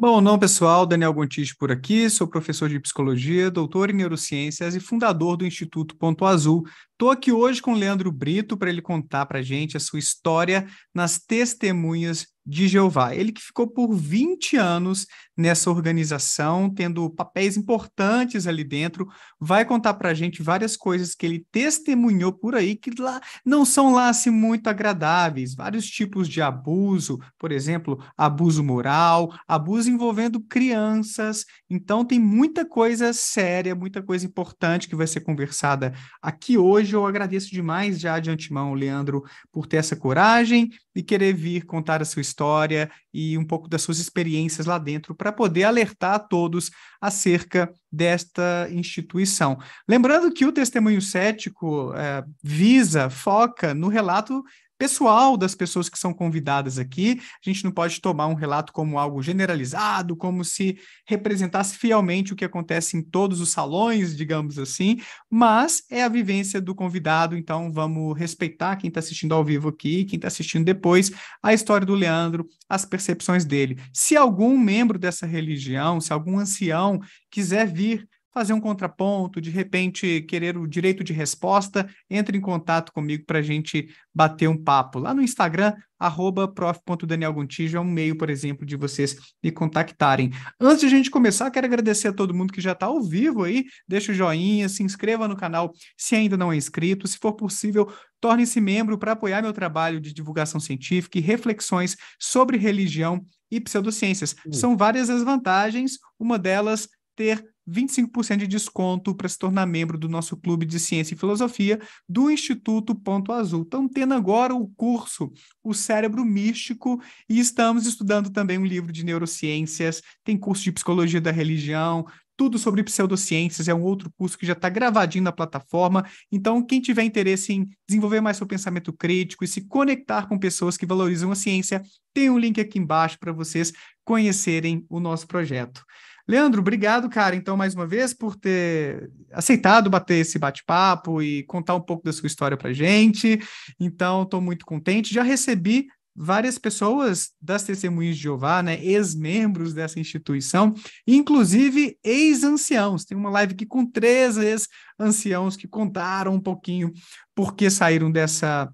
Bom, não, pessoal, Daniel Gontis por aqui, sou professor de psicologia, doutor em neurociências e fundador do Instituto Ponto Azul, Estou aqui hoje com o Leandro Brito para ele contar para a gente a sua história nas Testemunhas de Jeová. Ele que ficou por 20 anos nessa organização, tendo papéis importantes ali dentro, vai contar para a gente várias coisas que ele testemunhou por aí que lá não são lá assim, muito agradáveis, vários tipos de abuso, por exemplo, abuso moral, abuso envolvendo crianças. Então tem muita coisa séria, muita coisa importante que vai ser conversada aqui hoje hoje eu agradeço demais já de antemão, Leandro, por ter essa coragem e querer vir contar a sua história e um pouco das suas experiências lá dentro para poder alertar a todos acerca desta instituição. Lembrando que o testemunho cético é, visa, foca no relato pessoal das pessoas que são convidadas aqui. A gente não pode tomar um relato como algo generalizado, como se representasse fielmente o que acontece em todos os salões, digamos assim, mas é a vivência do convidado, então vamos respeitar quem está assistindo ao vivo aqui, quem está assistindo depois, a história do Leandro, as percepções dele. Se algum membro dessa religião, se algum ancião quiser vir fazer um contraponto, de repente querer o direito de resposta, entre em contato comigo para a gente bater um papo. Lá no Instagram, arroba prof.danielgontijo é um meio, por exemplo, de vocês me contactarem. Antes de a gente começar, quero agradecer a todo mundo que já está ao vivo aí, deixa o joinha, se inscreva no canal se ainda não é inscrito, se for possível, torne-se membro para apoiar meu trabalho de divulgação científica e reflexões sobre religião e pseudociências. Uhum. São várias as vantagens, uma delas ter 25% de desconto para se tornar membro do nosso clube de ciência e filosofia do Instituto Ponto Azul. Então, tendo agora o curso O Cérebro Místico e estamos estudando também um livro de neurociências, tem curso de psicologia da religião, tudo sobre pseudociências, é um outro curso que já está gravadinho na plataforma. Então, quem tiver interesse em desenvolver mais seu pensamento crítico e se conectar com pessoas que valorizam a ciência, tem um link aqui embaixo para vocês conhecerem o nosso projeto. Leandro, obrigado, cara, então, mais uma vez, por ter aceitado bater esse bate-papo e contar um pouco da sua história para gente. Então, estou muito contente. Já recebi várias pessoas das Testemunhas de Jeová, né, ex-membros dessa instituição, inclusive ex-anciãos. Tem uma live aqui com três ex-anciãos que contaram um pouquinho por que saíram dessa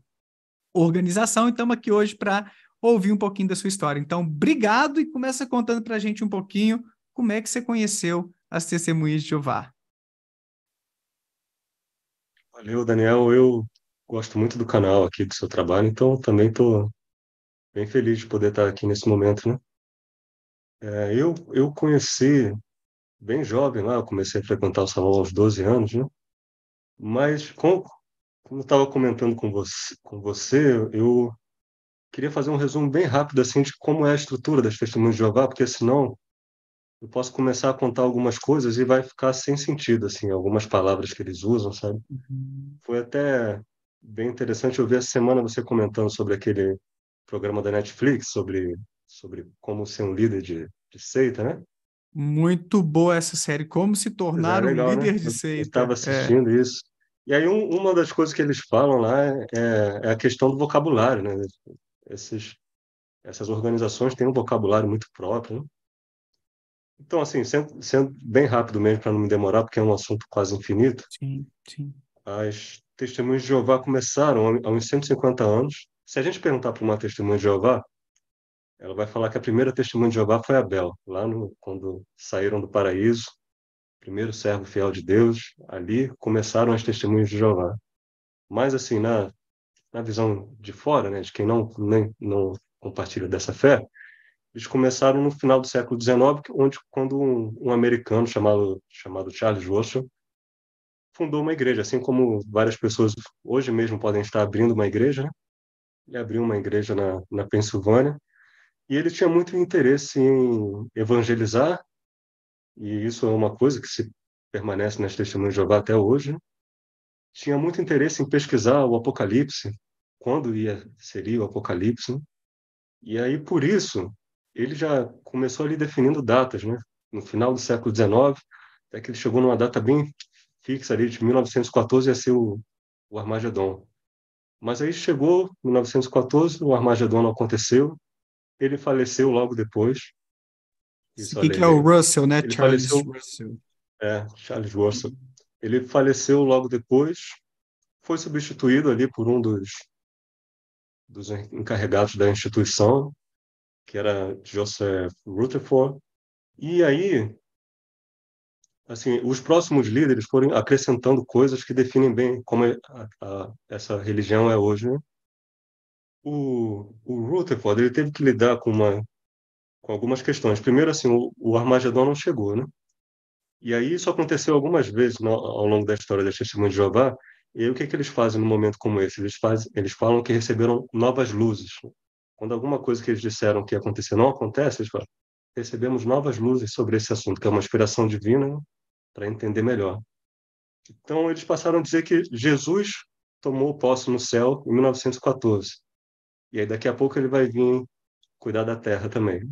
organização e estamos aqui hoje para ouvir um pouquinho da sua história. Então, obrigado e começa contando para a gente um pouquinho como é que você conheceu as testemunhas de Jeová? Valeu, Daniel. Eu gosto muito do canal aqui, do seu trabalho, então também estou bem feliz de poder estar aqui nesse momento, né? É, eu, eu conheci bem jovem lá, eu comecei a frequentar o salão aos 12 anos, né? Mas, com, como estava comentando com você, com você, eu queria fazer um resumo bem rápido assim de como é a estrutura das testemunhas de Jeová, porque senão eu posso começar a contar algumas coisas e vai ficar sem sentido, assim, algumas palavras que eles usam, sabe? Uhum. Foi até bem interessante eu ver essa semana você comentando sobre aquele programa da Netflix, sobre, sobre como ser um líder de, de seita, né? Muito boa essa série, como se é, tornar né? é legal, um líder né? de seita. Eu estava assistindo é. isso. E aí um, uma das coisas que eles falam lá é, é a questão do vocabulário, né? Esses, essas organizações têm um vocabulário muito próprio, né? Então, assim, sendo, sendo bem rápido mesmo, para não me demorar, porque é um assunto quase infinito. Sim, sim. As testemunhas de Jeová começaram há uns 150 anos. Se a gente perguntar para uma testemunha de Jeová, ela vai falar que a primeira testemunha de Jeová foi Abel, lá no, quando saíram do paraíso, primeiro servo fiel de Deus, ali começaram as testemunhas de Jeová. Mas, assim, na, na visão de fora, né, de quem não, nem, não compartilha dessa fé, eles começaram no final do século XIX, onde, quando um, um americano chamado, chamado Charles Russell fundou uma igreja, assim como várias pessoas hoje mesmo podem estar abrindo uma igreja, né? Ele abriu uma igreja na, na Pensilvânia e ele tinha muito interesse em evangelizar e isso é uma coisa que se permanece nas testemunhas de Jeová até hoje. Né? Tinha muito interesse em pesquisar o Apocalipse, quando ia seria o Apocalipse, né? e aí por isso ele já começou ali definindo datas, né? No final do século XIX, até que ele chegou numa data bem fixa ali, de 1914 ia ser o, o Armagedon. Mas aí chegou 1914, o Armagedon não aconteceu, ele faleceu logo depois. Isso, que, que é o Russell, né? Ele Charles faleceu... Russell. É, Charles Russell. Ele faleceu logo depois, foi substituído ali por um dos, dos encarregados da instituição, que era Joseph Rutherford. E aí, assim, os próximos líderes foram acrescentando coisas que definem bem como é a, a, essa religião é hoje. Né? O, o Rutherford ele teve que lidar com uma com algumas questões. Primeiro, assim, o, o Armagedon não chegou, né? E aí isso aconteceu algumas vezes no, ao longo da história da Testemunha de Jeová. E aí, o que, é que eles fazem num momento como esse? Eles, fazem, eles falam que receberam novas luzes. Quando alguma coisa que eles disseram que ia acontecer não acontece, eles falam, recebemos novas luzes sobre esse assunto, que é uma inspiração divina né, para entender melhor. Então, eles passaram a dizer que Jesus tomou posse no céu em 1914. E aí, daqui a pouco, ele vai vir cuidar da terra também.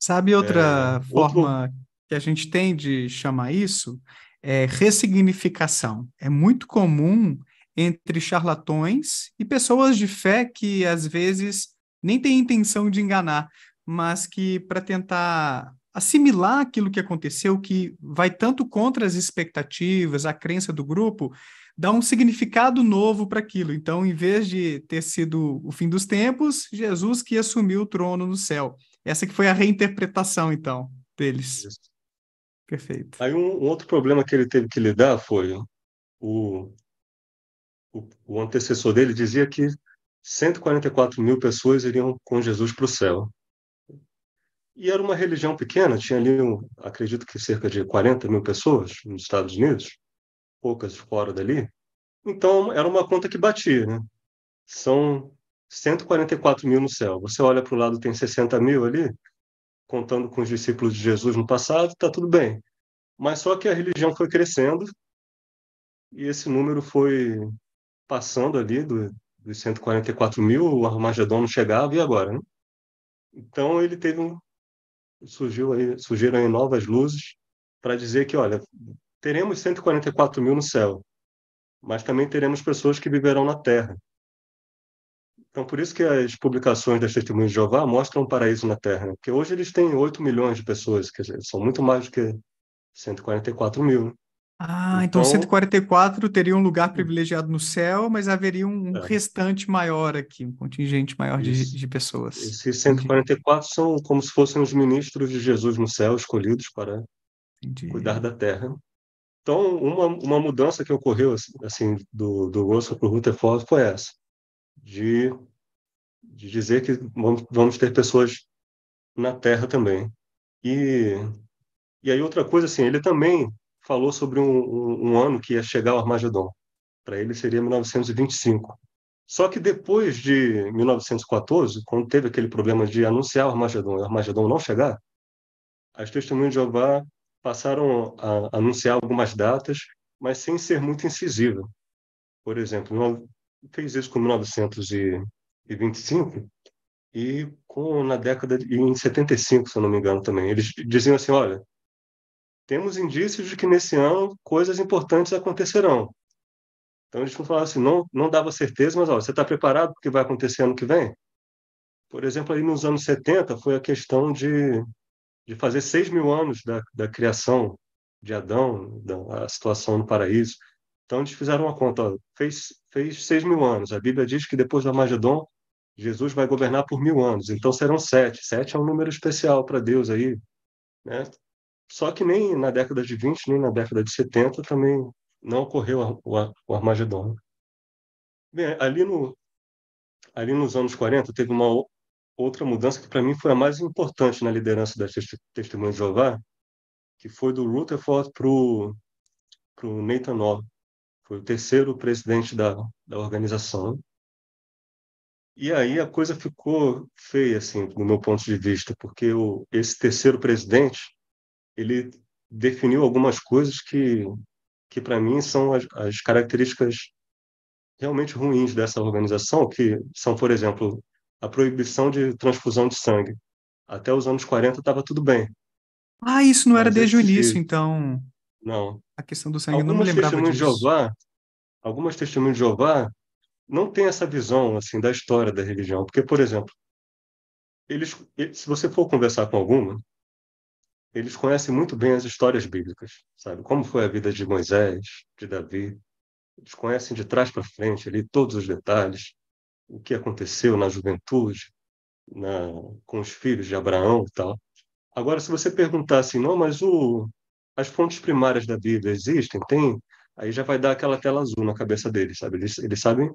Sabe outra é, forma outro... que a gente tem de chamar isso? É ressignificação. É muito comum entre charlatões e pessoas de fé que, às vezes, nem tem intenção de enganar, mas que para tentar assimilar aquilo que aconteceu, que vai tanto contra as expectativas, a crença do grupo, dá um significado novo para aquilo. Então, em vez de ter sido o fim dos tempos, Jesus que assumiu o trono no céu. Essa que foi a reinterpretação, então, deles. Isso. Perfeito. Aí um, um, outro problema que ele teve que lidar foi o, o, o antecessor dele dizia que 144 mil pessoas iriam com Jesus para o céu. E era uma religião pequena, tinha ali, um, acredito que cerca de 40 mil pessoas nos Estados Unidos, poucas fora dali. Então, era uma conta que batia, né? São 144 mil no céu. Você olha para o lado, tem 60 mil ali, contando com os discípulos de Jesus no passado, está tudo bem. Mas só que a religião foi crescendo e esse número foi passando ali do, dos 144 mil, o Armagedon não chegava, e agora? Né? Então ele teve um. Surgiu aí, surgiram aí novas luzes para dizer que, olha, teremos 144 mil no céu, mas também teremos pessoas que viverão na terra. Então, por isso que as publicações das Testemunhas de Jeová mostram um paraíso na Terra, né? porque hoje eles têm 8 milhões de pessoas, quer dizer, são muito mais do que 144 mil. Né? Ah, então, então 144 teria um lugar privilegiado no céu, mas haveria um é. restante maior aqui, um contingente maior de, de, pessoas. Esses 144 são como se fossem os ministros de Jesus no céu, escolhidos para Entendi. cuidar da terra. Então, uma, uma mudança que ocorreu assim, assim do, do Russell para o Rutherford é foi essa, de, de dizer que vamos, vamos ter pessoas na terra também. E, e aí outra coisa, assim, ele também falou sobre um, um, um ano que ia chegar ao Armagedon. Para ele seria 1925. Só que depois de 1914, quando teve aquele problema de anunciar o Armagedon e o Armagedon não chegar, as testemunhas de Jeová passaram a anunciar algumas datas, mas sem ser muito incisiva. Por exemplo, fez isso com 1925 e com na década de, em 75, se eu não me engano também. Eles diziam assim, olha, temos indícios de que nesse ano coisas importantes acontecerão. Então eles vão falar assim, não, não dava certeza, mas ó, você está preparado para o que vai acontecer ano que vem? Por exemplo, aí nos anos 70 foi a questão de, de fazer 6 mil anos da, da criação de Adão, da, a situação no paraíso. Então eles fizeram uma conta, ó, fez, fez 6 mil anos. A Bíblia diz que depois do Armagedon, Jesus vai governar por mil anos. Então serão sete. Sete é um número especial para Deus aí, né? Só que nem na década de 20, nem na década de 70 também não ocorreu o Armagedon. Bem, ali, no, ali nos anos 40 teve uma outra mudança que para mim foi a mais importante na liderança das Testemunhas de Jeová, que foi do Rutherford para o Nathan Orr. Foi o terceiro presidente da, da organização. E aí a coisa ficou feia, assim, do meu ponto de vista, porque o, esse terceiro presidente ele definiu algumas coisas que, que para mim, são as, as características realmente ruins dessa organização, que são, por exemplo, a proibição de transfusão de sangue. Até os anos 40 estava tudo bem. Ah, isso não era desde o início, que... então. Não. A questão do sangue algumas não me lembrava disso. De Jeová, algumas testemunhas de Jeová não têm essa visão assim da história da religião, porque por exemplo, eles se você for conversar com alguma, eles conhecem muito bem as histórias bíblicas, sabe? Como foi a vida de Moisés, de Davi. Eles conhecem de trás para frente ali todos os detalhes, o que aconteceu na juventude, na, com os filhos de Abraão e tal. Agora, se você perguntar assim, não, mas o, as fontes primárias da Bíblia existem? Tem? Aí já vai dar aquela tela azul na cabeça deles, sabe? Eles, eles sabem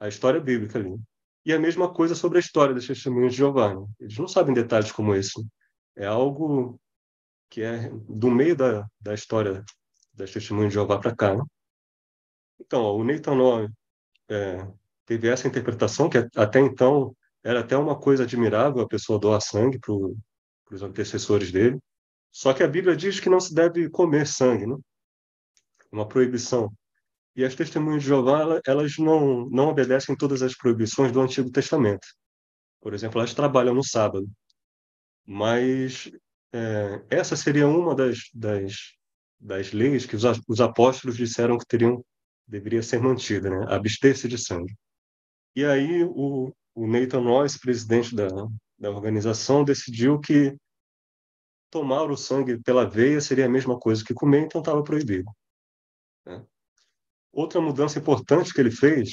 a história bíblica ali. E a mesma coisa sobre a história dos testemunhos de Jeová. Né? Eles não sabem detalhes como esse. É algo que é do meio da, da história das testemunhas de Jeová para cá. Né? Então, ó, o Nathan Noah é, teve essa interpretação, que até então era até uma coisa admirável a pessoa doar sangue para os antecessores dele. Só que a Bíblia diz que não se deve comer sangue, né? uma proibição. E as testemunhas de Jeová, elas não, não obedecem todas as proibições do Antigo Testamento. Por exemplo, elas trabalham no sábado. Mas é, essa seria uma das, das, das leis que os, os apóstolos disseram que teriam deveria ser mantida, né? abster-se de sangue. E aí o, o Nathan Royce, presidente da, da organização, decidiu que tomar o sangue pela veia seria a mesma coisa que comer, então estava proibido. Né? Outra mudança importante que ele fez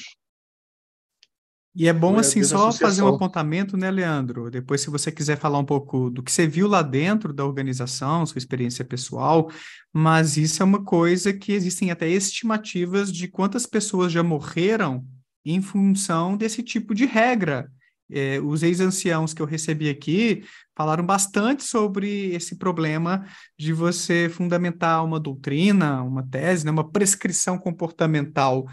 e é bom, assim, só fazer é um apontamento, né, Leandro? Depois, se você quiser falar um pouco do que você viu lá dentro da organização, sua experiência pessoal, mas isso é uma coisa que existem até estimativas de quantas pessoas já morreram em função desse tipo de regra. É, os ex-anciãos que eu recebi aqui falaram bastante sobre esse problema de você fundamentar uma doutrina, uma tese, né, uma prescrição comportamental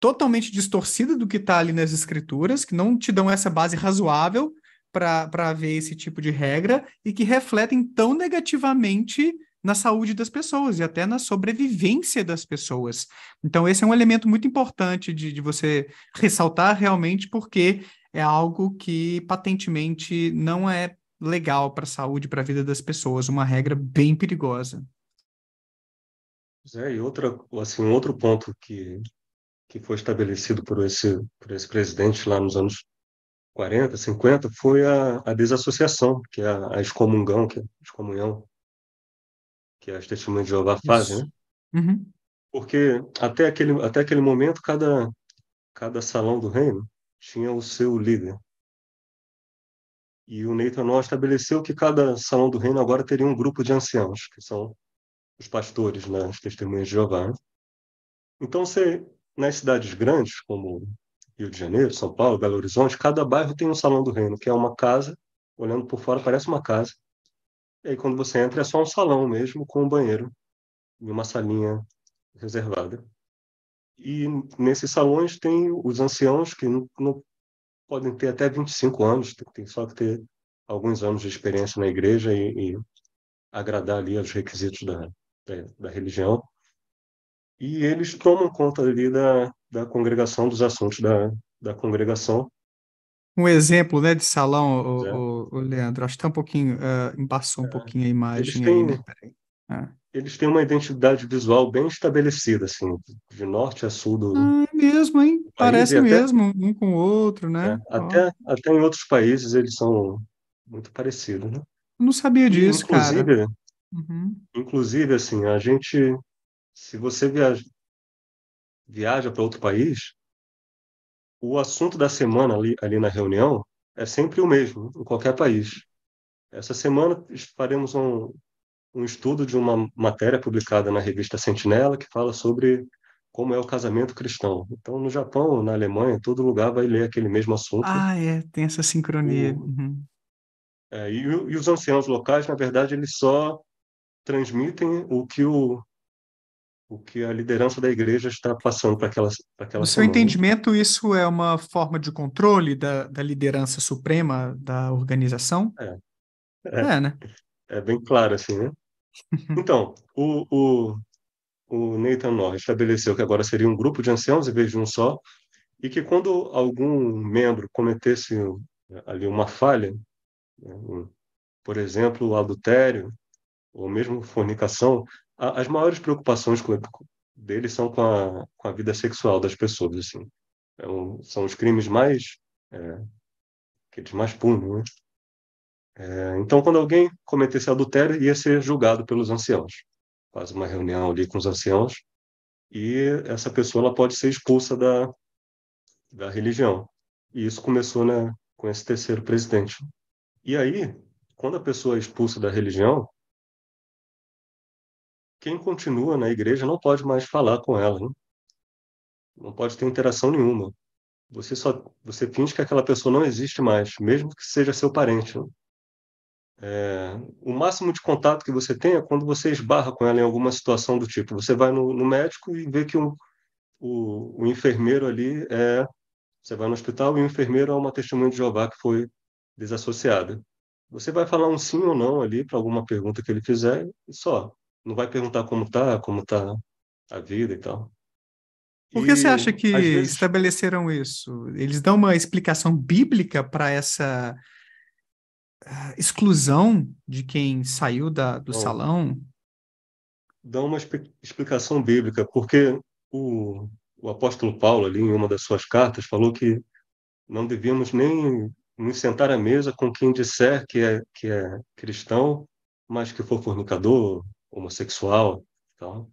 totalmente distorcida do que está ali nas escrituras, que não te dão essa base razoável para ver esse tipo de regra e que refletem tão negativamente na saúde das pessoas e até na sobrevivência das pessoas. Então, esse é um elemento muito importante de, de você ressaltar realmente, porque é algo que patentemente não é legal para a saúde, para a vida das pessoas, uma regra bem perigosa. É, e outra, assim, outro ponto que que foi estabelecido por esse, por esse presidente lá nos anos 40, 50, foi a, a desassociação, que é a, a excomungão, que é excomunhão, que as testemunhas de Jeová fazem, né? Uhum. Porque até aquele, até aquele momento, cada, cada salão do reino tinha o seu líder. E o neyton Noll estabeleceu que cada salão do reino agora teria um grupo de anciãos, que são os pastores, né, testemunhas de Jeová. Né? Então você nas cidades grandes, como Rio de Janeiro, São Paulo, Belo Horizonte, cada bairro tem um salão do reino, que é uma casa, olhando por fora parece uma casa. E aí quando você entra é só um salão mesmo, com um banheiro e uma salinha reservada. E nesses salões tem os anciãos que não, não podem ter até 25 anos, tem, tem, só que ter alguns anos de experiência na igreja e, e agradar ali aos requisitos da, da, da religião e eles tomam conta ali da, da congregação, dos assuntos da, da congregação. Um exemplo né, de salão, o, é. o, o Leandro, acho que tá um pouquinho, uh, embaçou um é. pouquinho a imagem. Eles têm, aí, né? Ah. eles têm uma identidade visual bem estabelecida, assim, de norte a sul do... Ah, é mesmo, hein? Parece mesmo, um com o outro, né? É, até, oh. até em outros países eles são muito parecidos, né? Eu não sabia disso, inclusive, cara. Uhum. Inclusive, assim, a gente se você viaja, viaja para outro país, o assunto da semana ali, ali na reunião é sempre o mesmo, em qualquer país. Essa semana faremos um, um estudo de uma matéria publicada na revista Sentinela que fala sobre como é o casamento cristão. Então, no Japão, na Alemanha, todo lugar vai ler aquele mesmo assunto. Ah, é, tem essa sincronia. E, uhum. é, e, e os anciãos locais, na verdade, eles só transmitem o que o, o que a liderança da igreja está passando para aquelas para aquela No seu né? entendimento, isso é uma forma de controle da, da liderança suprema da organização? É. É, é né? É bem claro, assim, né? Então, o, o, o Nathan Norris estabeleceu que agora seria um grupo de anciãos em vez de um só, e que quando algum membro cometesse ali uma falha, né, por exemplo, adultério, ou mesmo fornicação, a, as maiores preocupações com, deles são com a, com a, vida sexual das pessoas, assim. É um, são os crimes mais é, que eles mais punem, né? É, então, quando alguém cometesse adultério, ia ser julgado pelos anciãos. Faz uma reunião ali com os anciãos e essa pessoa ela pode ser expulsa da, da religião. E isso começou né, com esse terceiro presidente. E aí, quando a pessoa é expulsa da religião, quem continua na igreja não pode mais falar com ela, hein? não pode ter interação nenhuma. Você só você finge que aquela pessoa não existe mais, mesmo que seja seu parente. Né? É, o máximo de contato que você tem é quando você esbarra com ela em alguma situação do tipo. Você vai no, no médico e vê que um, o, o enfermeiro ali é. Você vai no hospital e o enfermeiro é uma testemunha de Jeová que foi desassociada. Você vai falar um sim ou não ali para alguma pergunta que ele fizer e só não vai perguntar como tá, como tá a vida e tal. Por que e, você acha que vezes... estabeleceram isso? Eles dão uma explicação bíblica para essa ah, exclusão de quem saiu da, do Bom, salão? Dão uma explicação bíblica, porque o, o apóstolo Paulo, ali em uma das suas cartas, falou que não devíamos nem nos sentar à mesa com quem disser que é, que é cristão, mas que for fornicador, homossexual. Então,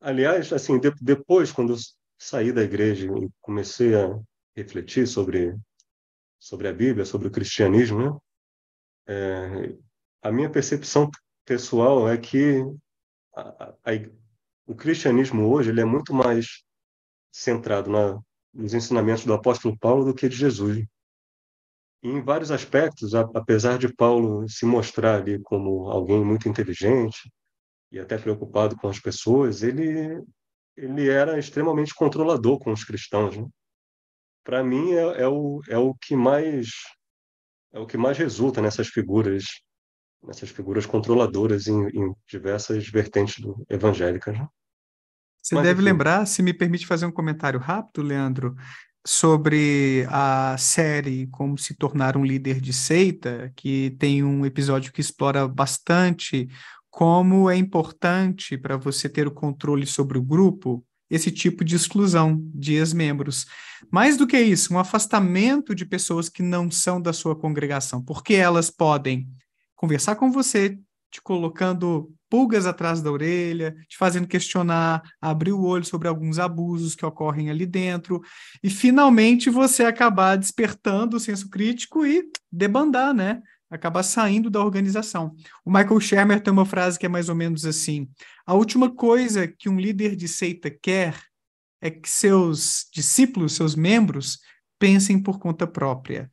aliás, assim, de, depois quando eu saí da igreja e comecei a refletir sobre sobre a Bíblia, sobre o cristianismo, né? É, a minha percepção pessoal é que a, a, o cristianismo hoje ele é muito mais centrado na, nos ensinamentos do apóstolo Paulo do que de Jesus. E em vários aspectos, apesar de Paulo se mostrar ali como alguém muito inteligente, e até preocupado com as pessoas, ele, ele era extremamente controlador com os cristãos. Né? Para mim, é, é, o, é, o que mais, é o que mais resulta nessas figuras, nessas figuras controladoras em, em diversas vertentes do, evangélicas. Né? Você Mas, deve enfim. lembrar, se me permite fazer um comentário rápido, Leandro, sobre a série Como se tornar um líder de seita, que tem um episódio que explora bastante como é importante para você ter o controle sobre o grupo esse tipo de exclusão de ex-membros. Mais do que isso, um afastamento de pessoas que não são da sua congregação, porque elas podem conversar com você, te colocando pulgas atrás da orelha, te fazendo questionar, abrir o olho sobre alguns abusos que ocorrem ali dentro, e finalmente você acabar despertando o senso crítico e debandar, né? acabar saindo da organização. O Michael Shermer tem uma frase que é mais ou menos assim: a última coisa que um líder de seita quer é que seus discípulos, seus membros, pensem por conta própria.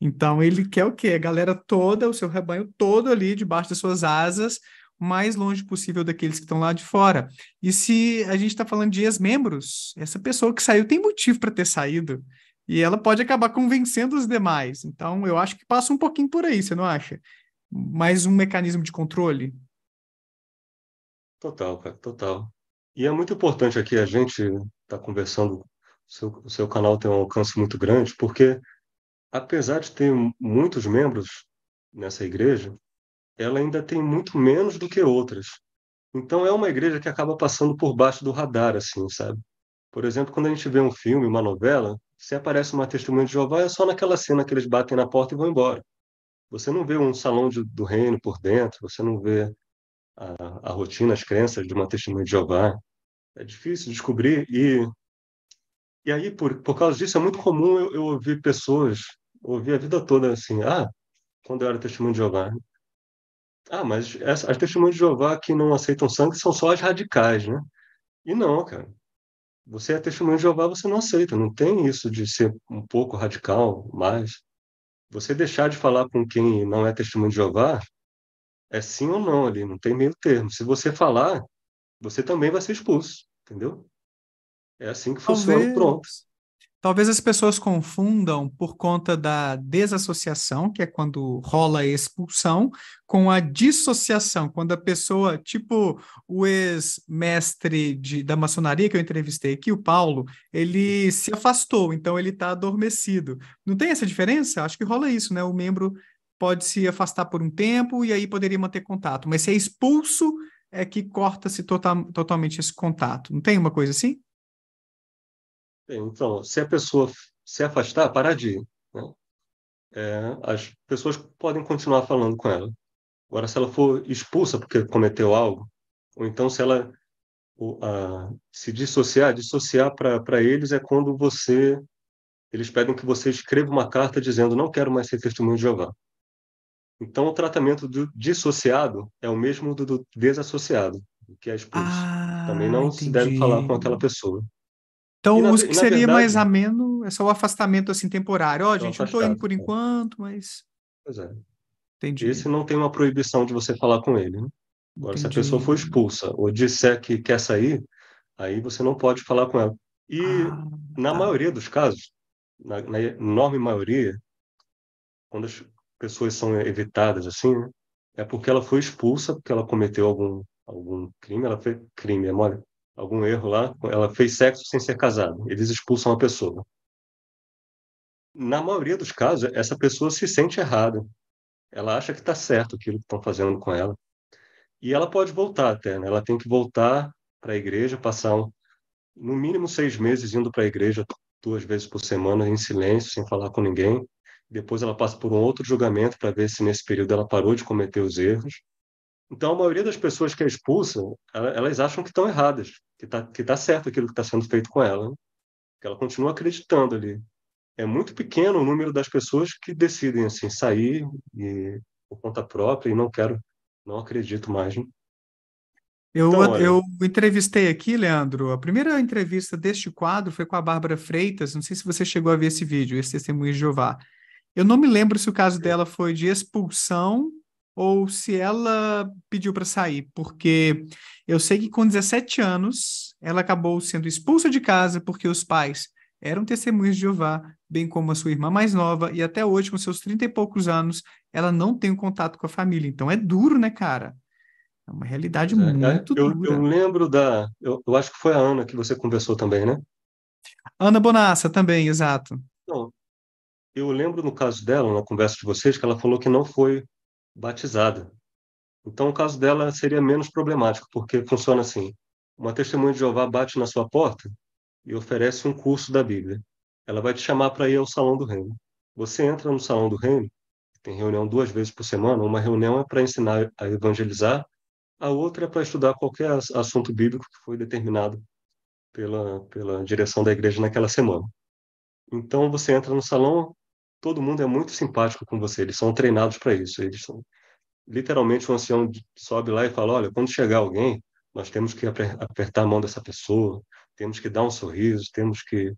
Então ele quer o quê? A galera toda, o seu rebanho todo ali debaixo das suas asas, o mais longe possível daqueles que estão lá de fora. E se a gente está falando de ex-membros, essa pessoa que saiu tem motivo para ter saído e ela pode acabar convencendo os demais. Então, eu acho que passa um pouquinho por aí, você não acha? Mais um mecanismo de controle. Total, cara, total. E é muito importante aqui a gente estar tá conversando. seu, o seu canal tem um alcance muito grande, porque apesar de ter muitos membros nessa igreja, ela ainda tem muito menos do que outras. Então é uma igreja que acaba passando por baixo do radar, assim, sabe? Por exemplo, quando a gente vê um filme, uma novela, se aparece uma testemunha de Jeová, é só naquela cena que eles batem na porta e vão embora. Você não vê um salão de, do reino por dentro, você não vê a, a rotina, as crenças de uma testemunha de Jeová. É difícil descobrir e e aí, por, por causa disso, é muito comum eu, eu ouvir pessoas, ouvir a vida toda assim, ah, quando eu era testemunha de Jeová. Ah, mas essa, as testemunhas de Jeová que não aceitam sangue são só as radicais, né? E não, cara. Você é testemunho de Jeová, você não aceita. Não tem isso de ser um pouco radical, mas você deixar de falar com quem não é testemunho de Jeová é sim ou não ali, não tem meio termo. Se você falar, você também vai ser expulso, entendeu? É assim que Talvez. funciona, pronto. Talvez as pessoas confundam por conta da desassociação, que é quando rola a expulsão, com a dissociação, quando a pessoa, tipo o ex-mestre da maçonaria que eu entrevistei aqui, o Paulo, ele se afastou, então ele está adormecido. Não tem essa diferença? Acho que rola isso, né? O membro pode se afastar por um tempo e aí poderia manter contato, mas se é expulso, é que corta-se totalmente esse contato. Não tem uma coisa assim? então, se a pessoa se afastar, parar de ir, né? é, as pessoas podem continuar falando com ela. Agora, se ela for expulsa porque cometeu algo, ou então se ela a, se dissociar, dissociar para eles é quando você. Eles pedem que você escreva uma carta dizendo: Não quero mais ser testemunho de Jeová. Então, o tratamento do dissociado é o mesmo do, do desassociado, que é expulso. Ah, Também não entendi. se deve falar com aquela pessoa. Então, na, o que seria verdade, mais ameno é só o afastamento assim temporário. Ó, oh, gente, eu estou indo por é. enquanto, mas. Pois é. Entendi. Esse não tem uma proibição de você falar com ele. Né? Agora, Entendi. se a pessoa for expulsa ou disser que quer sair, aí você não pode falar com ela. E ah, na tá. maioria dos casos, na, na, enorme maioria, quando as pessoas são evitadas assim, né? é porque ela foi expulsa, porque ela cometeu algum, algum crime, ela fez crime, é mole? algum erro lá, ela fez sexo sem ser casada. Eles expulsam a pessoa. Na maioria dos casos, essa pessoa se sente errada. Ela acha que está certo aquilo que estão fazendo com ela. E ela pode voltar até, né? Ela tem que voltar para a igreja, passar um, no mínimo seis meses indo para a igreja duas vezes por semana em silêncio, sem falar com ninguém. Depois ela passa por um outro julgamento para ver se nesse período ela parou de cometer os erros. Então, a maioria das pessoas que é expulsa, elas acham que estão erradas, que está que tá certo aquilo que está sendo feito com ela, né? que ela continua acreditando ali. É muito pequeno o número das pessoas que decidem assim sair e, por conta própria e não quero, não acredito mais. Né? Eu, então, eu entrevistei aqui, Leandro, a primeira entrevista deste quadro foi com a Bárbara Freitas, não sei se você chegou a ver esse vídeo, esse Testemunho de Jeová. Eu não me lembro se o caso dela foi de expulsão ou se ela pediu para sair, porque eu sei que com 17 anos ela acabou sendo expulsa de casa porque os pais eram testemunhas de Jeová, bem como a sua irmã mais nova, e até hoje, com seus 30 e poucos anos, ela não tem um contato com a família. Então é duro, né, cara? É uma realidade é, é, muito eu, dura. Eu lembro da. Eu, eu, acho que foi a Ana que você conversou também, né? Ana Bonassa também, exato. Não, eu lembro no caso dela, na conversa de vocês, que ela falou que não foi batizada. Então, o caso dela seria menos problemático, porque funciona assim: uma testemunha de Jeová bate na sua porta e oferece um curso da Bíblia. Ela vai te chamar para ir ao Salão do Reino. Você entra no Salão do Reino, tem reunião duas vezes por semana. Uma reunião é para ensinar a evangelizar, a outra é para estudar qualquer assunto bíblico que foi determinado pela, pela direção da igreja naquela semana. Então, você entra no salão, todo mundo é muito simpático com você, eles são treinados para isso. Eles são literalmente um ancião sobe lá e fala: "Olha, quando chegar alguém, nós temos que apertar a mão dessa pessoa, temos que dar um sorriso, temos que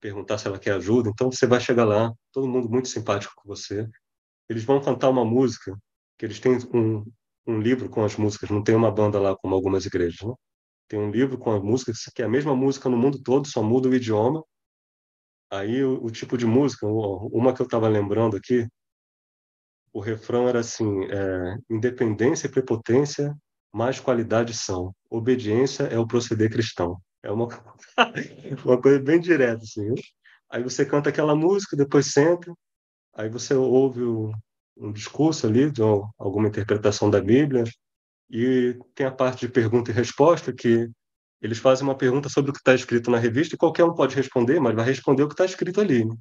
perguntar se ela quer ajuda". Então você vai chegar lá, todo mundo muito simpático com você. Eles vão cantar uma música que eles têm um, um livro com as músicas, não tem uma banda lá como algumas igrejas, né? Tem um livro com a música que é a mesma música no mundo todo, só muda o idioma Aí o, o tipo de música, uma que eu estava lembrando aqui, o refrão era assim: é, independência e prepotência, mais qualidade são. Obediência é o proceder cristão. É uma, uma coisa bem direta, assim. Aí você canta aquela música, depois senta, aí você ouve o, um discurso ali, de alguma interpretação da Bíblia, e tem a parte de pergunta e resposta, que eles fazem uma pergunta sobre o que está escrito na revista e qualquer um pode responder, mas vai responder o que está escrito ali. Né?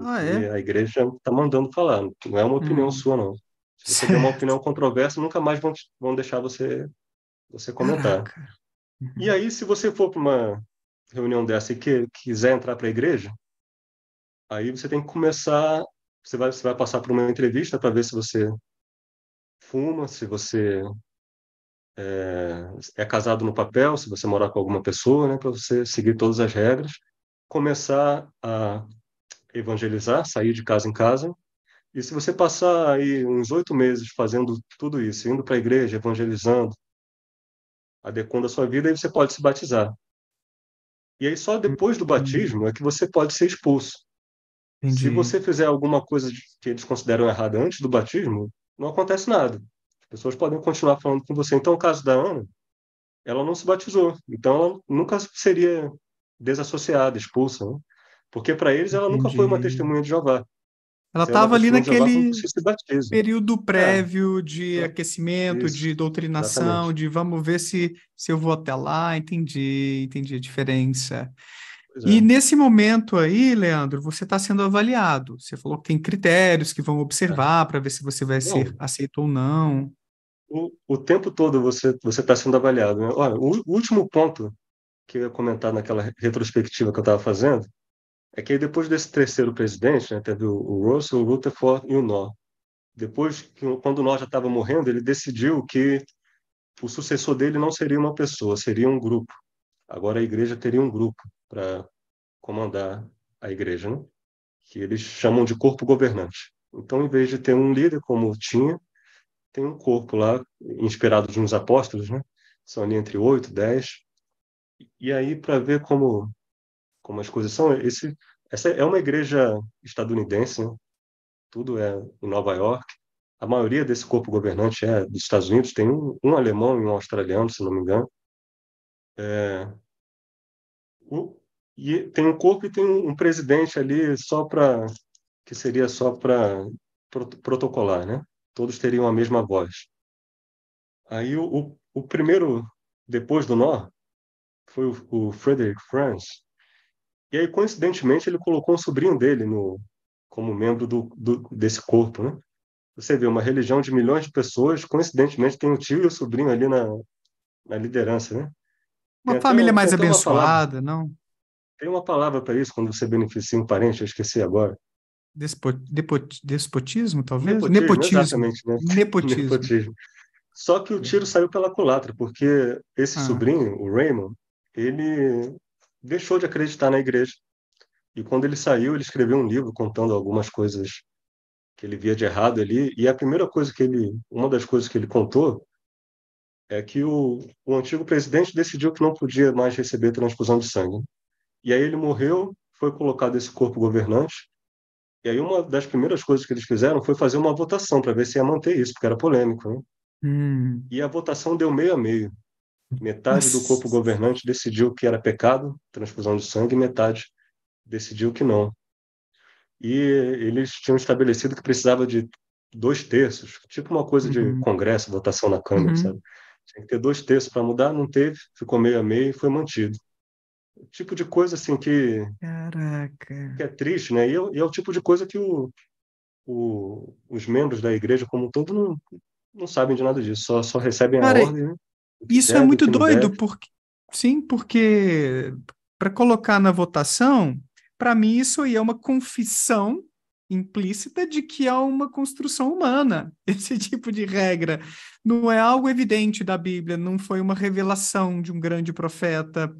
Ah, é? E a igreja está mandando falar. Não é uma opinião hum. sua, não. Se você tem uma opinião controversa, nunca mais vão, vão deixar você, você comentar. Caraca. Uhum. E aí, se você for para uma reunião dessa e que, quiser entrar para a igreja, aí você tem que começar. Você vai, você vai passar por uma entrevista para ver se você fuma, se você é, é casado no papel, se você morar com alguma pessoa, né, para você seguir todas as regras, começar a evangelizar, sair de casa em casa. E se você passar aí uns oito meses fazendo tudo isso, indo para a igreja, evangelizando, adequando a sua vida, aí você pode se batizar. E aí só depois do hum. batismo é que você pode ser expulso. Entendi. Se você fizer alguma coisa que eles consideram errada antes do batismo, não acontece nada. As pessoas podem continuar falando com você. Então, o caso da Ana, ela não se batizou. Então, ela nunca seria desassociada, expulsa. Né? Porque, para eles, ela Entendi. nunca foi uma testemunha de Jeová. Ela estava ali naquele período é. prévio é. de é. aquecimento, Isso. de doutrinação, Exatamente. de vamos ver se, se eu vou até lá. Entendi, entendi a diferença. É. E nesse momento aí, Leandro, você está sendo avaliado. Você falou que tem critérios que vão observar é. para ver se você vai não. ser aceito ou não o, o tempo todo você está sendo avaliado. Né? Olha, o, o último ponto que eu ia comentar naquela retrospectiva que eu estava fazendo é que depois desse terceiro presidente, né, teve o, o Russell, o Rutherford e o Knorr. Depois, que, quando o Knorr já estava morrendo, ele decidiu que o sucessor dele não seria uma pessoa, seria um grupo. Agora a igreja teria um grupo para comandar a igreja, né? que eles chamam de corpo governante. Então, em vez de ter um líder como tinha, tem um corpo lá, inspirado nos apóstolos, né? São ali entre oito, dez. E aí, para ver como, como as coisas são, esse, essa é uma igreja estadunidense, né? tudo é em Nova York. A maioria desse corpo governante é dos Estados Unidos, tem um, um alemão e um australiano, se não me engano. É... O... e tem um corpo e tem um, um presidente ali só para que seria só para protocolar, né? todos teriam a mesma voz. Aí o, o, o primeiro, depois do nó, foi o, o Frederick Franz. E aí, coincidentemente, ele colocou um sobrinho dele no, como membro do, do, desse corpo, né? Você vê uma religião de milhões de pessoas, coincidentemente tem o tio e o sobrinho ali na, na liderança, né? Uma tem família até, mais abençoada, não? Tem uma palavra para isso quando você beneficia um parente, eu esqueci agora despot, depot, despotismo, talvez? Nepotismo. Nepotismo. Né? Nepotismo. Nepotismo. Só que o tiro saiu pela culatra, porque esse ah. sobrinho, o Raymond, ele deixou de acreditar na igreja. E quando ele saiu, ele escreveu um livro contando algumas coisas que ele via de errado ali. E a primeira coisa que ele, uma das coisas que ele contou, é que o, o antigo presidente decidiu que não podia mais receber transfusão de sangue. E aí ele morreu, foi colocado esse corpo governante, e aí uma das primeiras coisas que eles fizeram foi fazer uma votação para ver se ia manter isso, porque era polêmico, né? Hum. E a votação deu meio a meio. Metade do corpo governante decidiu que era pecado transfusão de sangue, e metade decidiu que não. E eles tinham estabelecido que precisava de dois terços, tipo uma coisa de uhum. congresso, votação na Câmara, uhum. sabe? Tinha que ter dois terços para mudar, não teve, ficou meio a meio e foi mantido tipo de coisa assim que Caraca. que é triste, né? E, é, e é o tipo de coisa que o, o, os membros da igreja como um todo não, não sabem de nada disso, só, só recebem Cara, a ordem. Né? Isso é deve, é muito doido, porque sim, porque para colocar na votação, para mim isso aí é uma confissão implícita de que há uma construção humana, esse tipo de regra. Não é algo evidente da Bíblia, não foi uma revelação de um grande profeta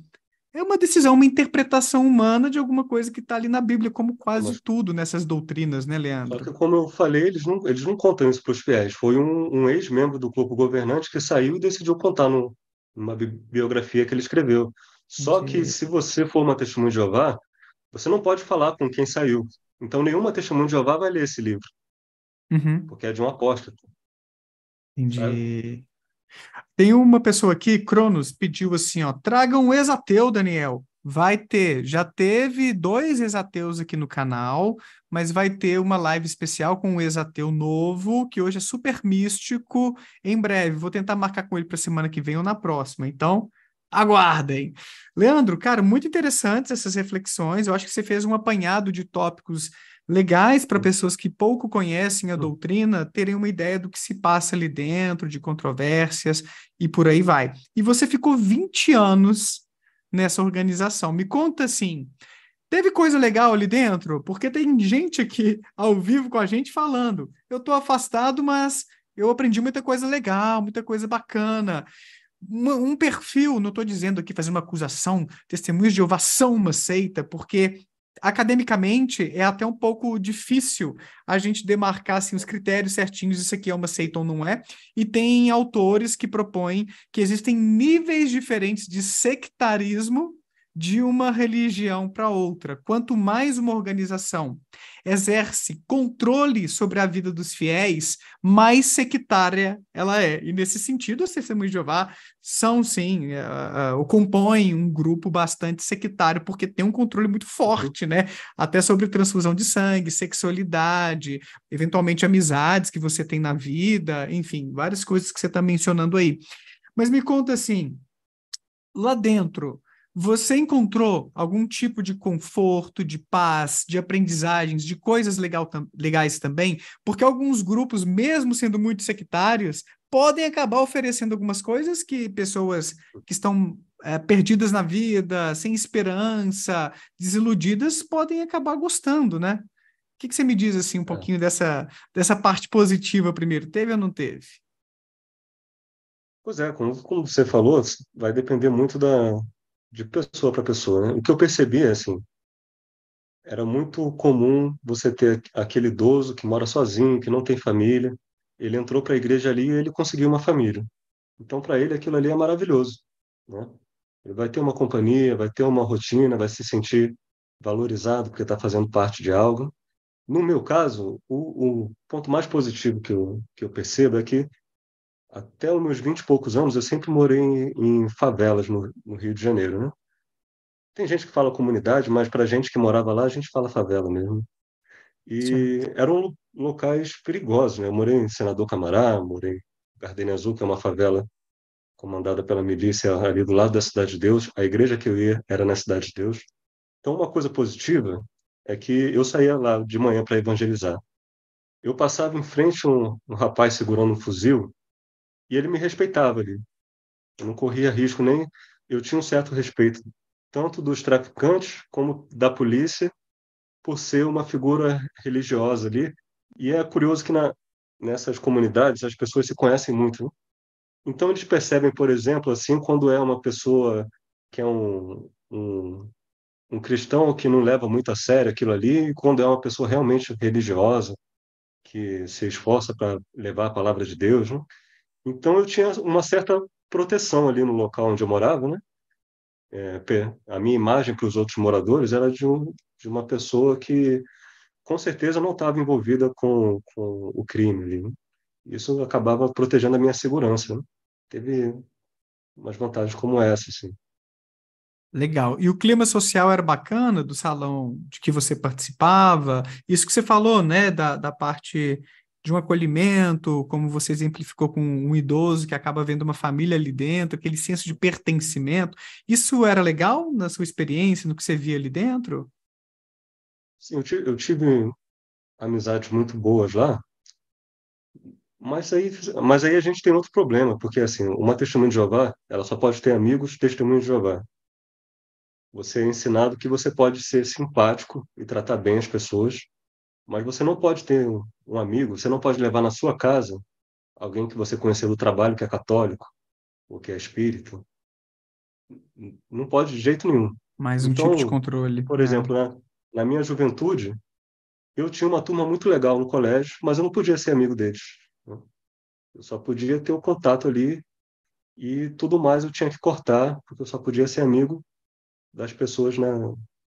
é uma decisão, uma interpretação humana de alguma coisa que está ali na Bíblia, como quase Mas... tudo nessas doutrinas, né, Leandro? Só que, como eu falei, eles não, eles não contam isso para os fiéis. Foi um, um ex-membro do corpo governante que saiu e decidiu contar no, numa biografia que ele escreveu. Só que, se você for uma testemunha de Jeová, você não pode falar com quem saiu. Então, nenhuma testemunha de Jeová vai ler esse livro, uhum. porque é de um apóstolo. Entendi. Sabe? Tem uma pessoa aqui, Cronos, pediu assim, ó, traga um exateu, Daniel. Vai ter, já teve dois exateus aqui no canal, mas vai ter uma live especial com um exateu novo, que hoje é super místico, em breve. Vou tentar marcar com ele para semana que vem ou na próxima. Então, aguardem. Leandro, cara, muito interessantes essas reflexões. Eu acho que você fez um apanhado de tópicos legais para hum. pessoas que pouco conhecem a hum. doutrina terem uma ideia do que se passa ali dentro, de controvérsias e por aí vai. E você ficou 20 anos nessa organização. Me conta assim, Teve coisa legal ali dentro? Porque tem gente aqui ao vivo com a gente falando. Eu estou afastado, mas eu aprendi muita coisa legal, muita coisa bacana. Um, um perfil, não estou dizendo aqui fazer uma acusação, testemunhos de ovação, uma seita, porque academicamente é até um pouco difícil a gente demarcar assim, os critérios certinhos, isso aqui é uma seita ou não é, e tem autores que propõem que existem níveis diferentes de sectarismo de uma religião para outra. Quanto mais uma organização exerce controle sobre a vida dos fiéis, mais sectária ela é. E nesse sentido, os testemunhos de Jeová são, sim, uh, uh, compõem um grupo bastante sectário, porque tem um controle muito uhum. forte, né? Até sobre transfusão de sangue, sexualidade, eventualmente amizades que você tem na vida, enfim, várias coisas que você está mencionando aí. Mas me conta assim, lá dentro, você encontrou algum tipo de conforto, de paz, de aprendizagens, de coisas legal, legais também? Porque alguns grupos, mesmo sendo muito sectários, podem acabar oferecendo algumas coisas que pessoas que estão é, perdidas na vida, sem esperança, desiludidas, podem acabar gostando, né? O que, que você me diz assim um é. pouquinho é. dessa, dessa parte positiva primeiro? Teve ou não teve? Pois é, como, como você falou, vai depender muito da, de pessoa para pessoa. Né? O que eu percebi, assim, era muito comum você ter aquele idoso que mora sozinho, que não tem família. Ele entrou para a igreja ali e ele conseguiu uma família. Então, para ele, aquilo ali é maravilhoso. Né? Ele vai ter uma companhia, vai ter uma rotina, vai se sentir valorizado porque está fazendo parte de algo. No meu caso, o, o, ponto mais positivo que eu, que eu percebo é que até os meus vinte e poucos anos, eu sempre morei em, em favelas no, no, Rio de Janeiro, né? Tem gente que fala comunidade, mas para gente que morava lá, a gente fala favela mesmo. E Sim. eram locais perigosos, né? Eu morei em Senador Camará, morei em Gardenia Azul, que é uma favela comandada pela milícia ali do lado da Cidade de Deus. A igreja que eu ia era na Cidade de Deus. Então, uma coisa positiva é que eu saía lá de manhã para evangelizar. Eu passava em frente a um, um rapaz segurando um fuzil e ele me respeitava ali. Eu não corria risco nem. Eu tinha um certo respeito, tanto dos traficantes como da polícia, por ser uma figura religiosa ali. E é curioso que na, nessas comunidades as pessoas se conhecem muito. Né? Então eles percebem, por exemplo, assim, quando é uma pessoa que é um, um, um, cristão que não leva muito a sério aquilo ali, e quando é uma pessoa realmente religiosa, que se esforça para levar a palavra de Deus, né? Então eu tinha uma certa proteção ali no local onde eu morava, né? É, a minha imagem para os outros moradores era de, um, de, uma pessoa que com certeza não estava envolvida com, com, o crime ali. Né? Isso acabava protegendo a minha segurança. Né? Teve umas vantagens como essa, assim. Legal. E o clima social era bacana do salão de que você participava? Isso que você falou, né, da, da parte de um acolhimento, como você exemplificou com um idoso que acaba vendo uma família ali dentro, aquele senso de pertencimento. Isso era legal na sua experiência, no que você via ali dentro? Sim, eu tive, eu tive amizades muito boas lá, mas aí, mas aí a gente tem outro problema, porque assim, uma testemunha de Jeová, ela só pode ter amigos testemunhas de Jeová. Você é ensinado que você pode ser simpático e tratar bem as pessoas, mas você não pode ter um amigo, você não pode levar na sua casa alguém que você conheceu do trabalho que é católico ou que é espírita. Não pode de jeito nenhum. Mais um então, tipo de controle. Por exemplo, né, na minha juventude, eu tinha uma turma muito legal no colégio, mas eu não podia ser amigo deles. Né? Eu só podia ter o contato ali e tudo mais eu tinha que cortar, porque eu só podia ser amigo das pessoas na,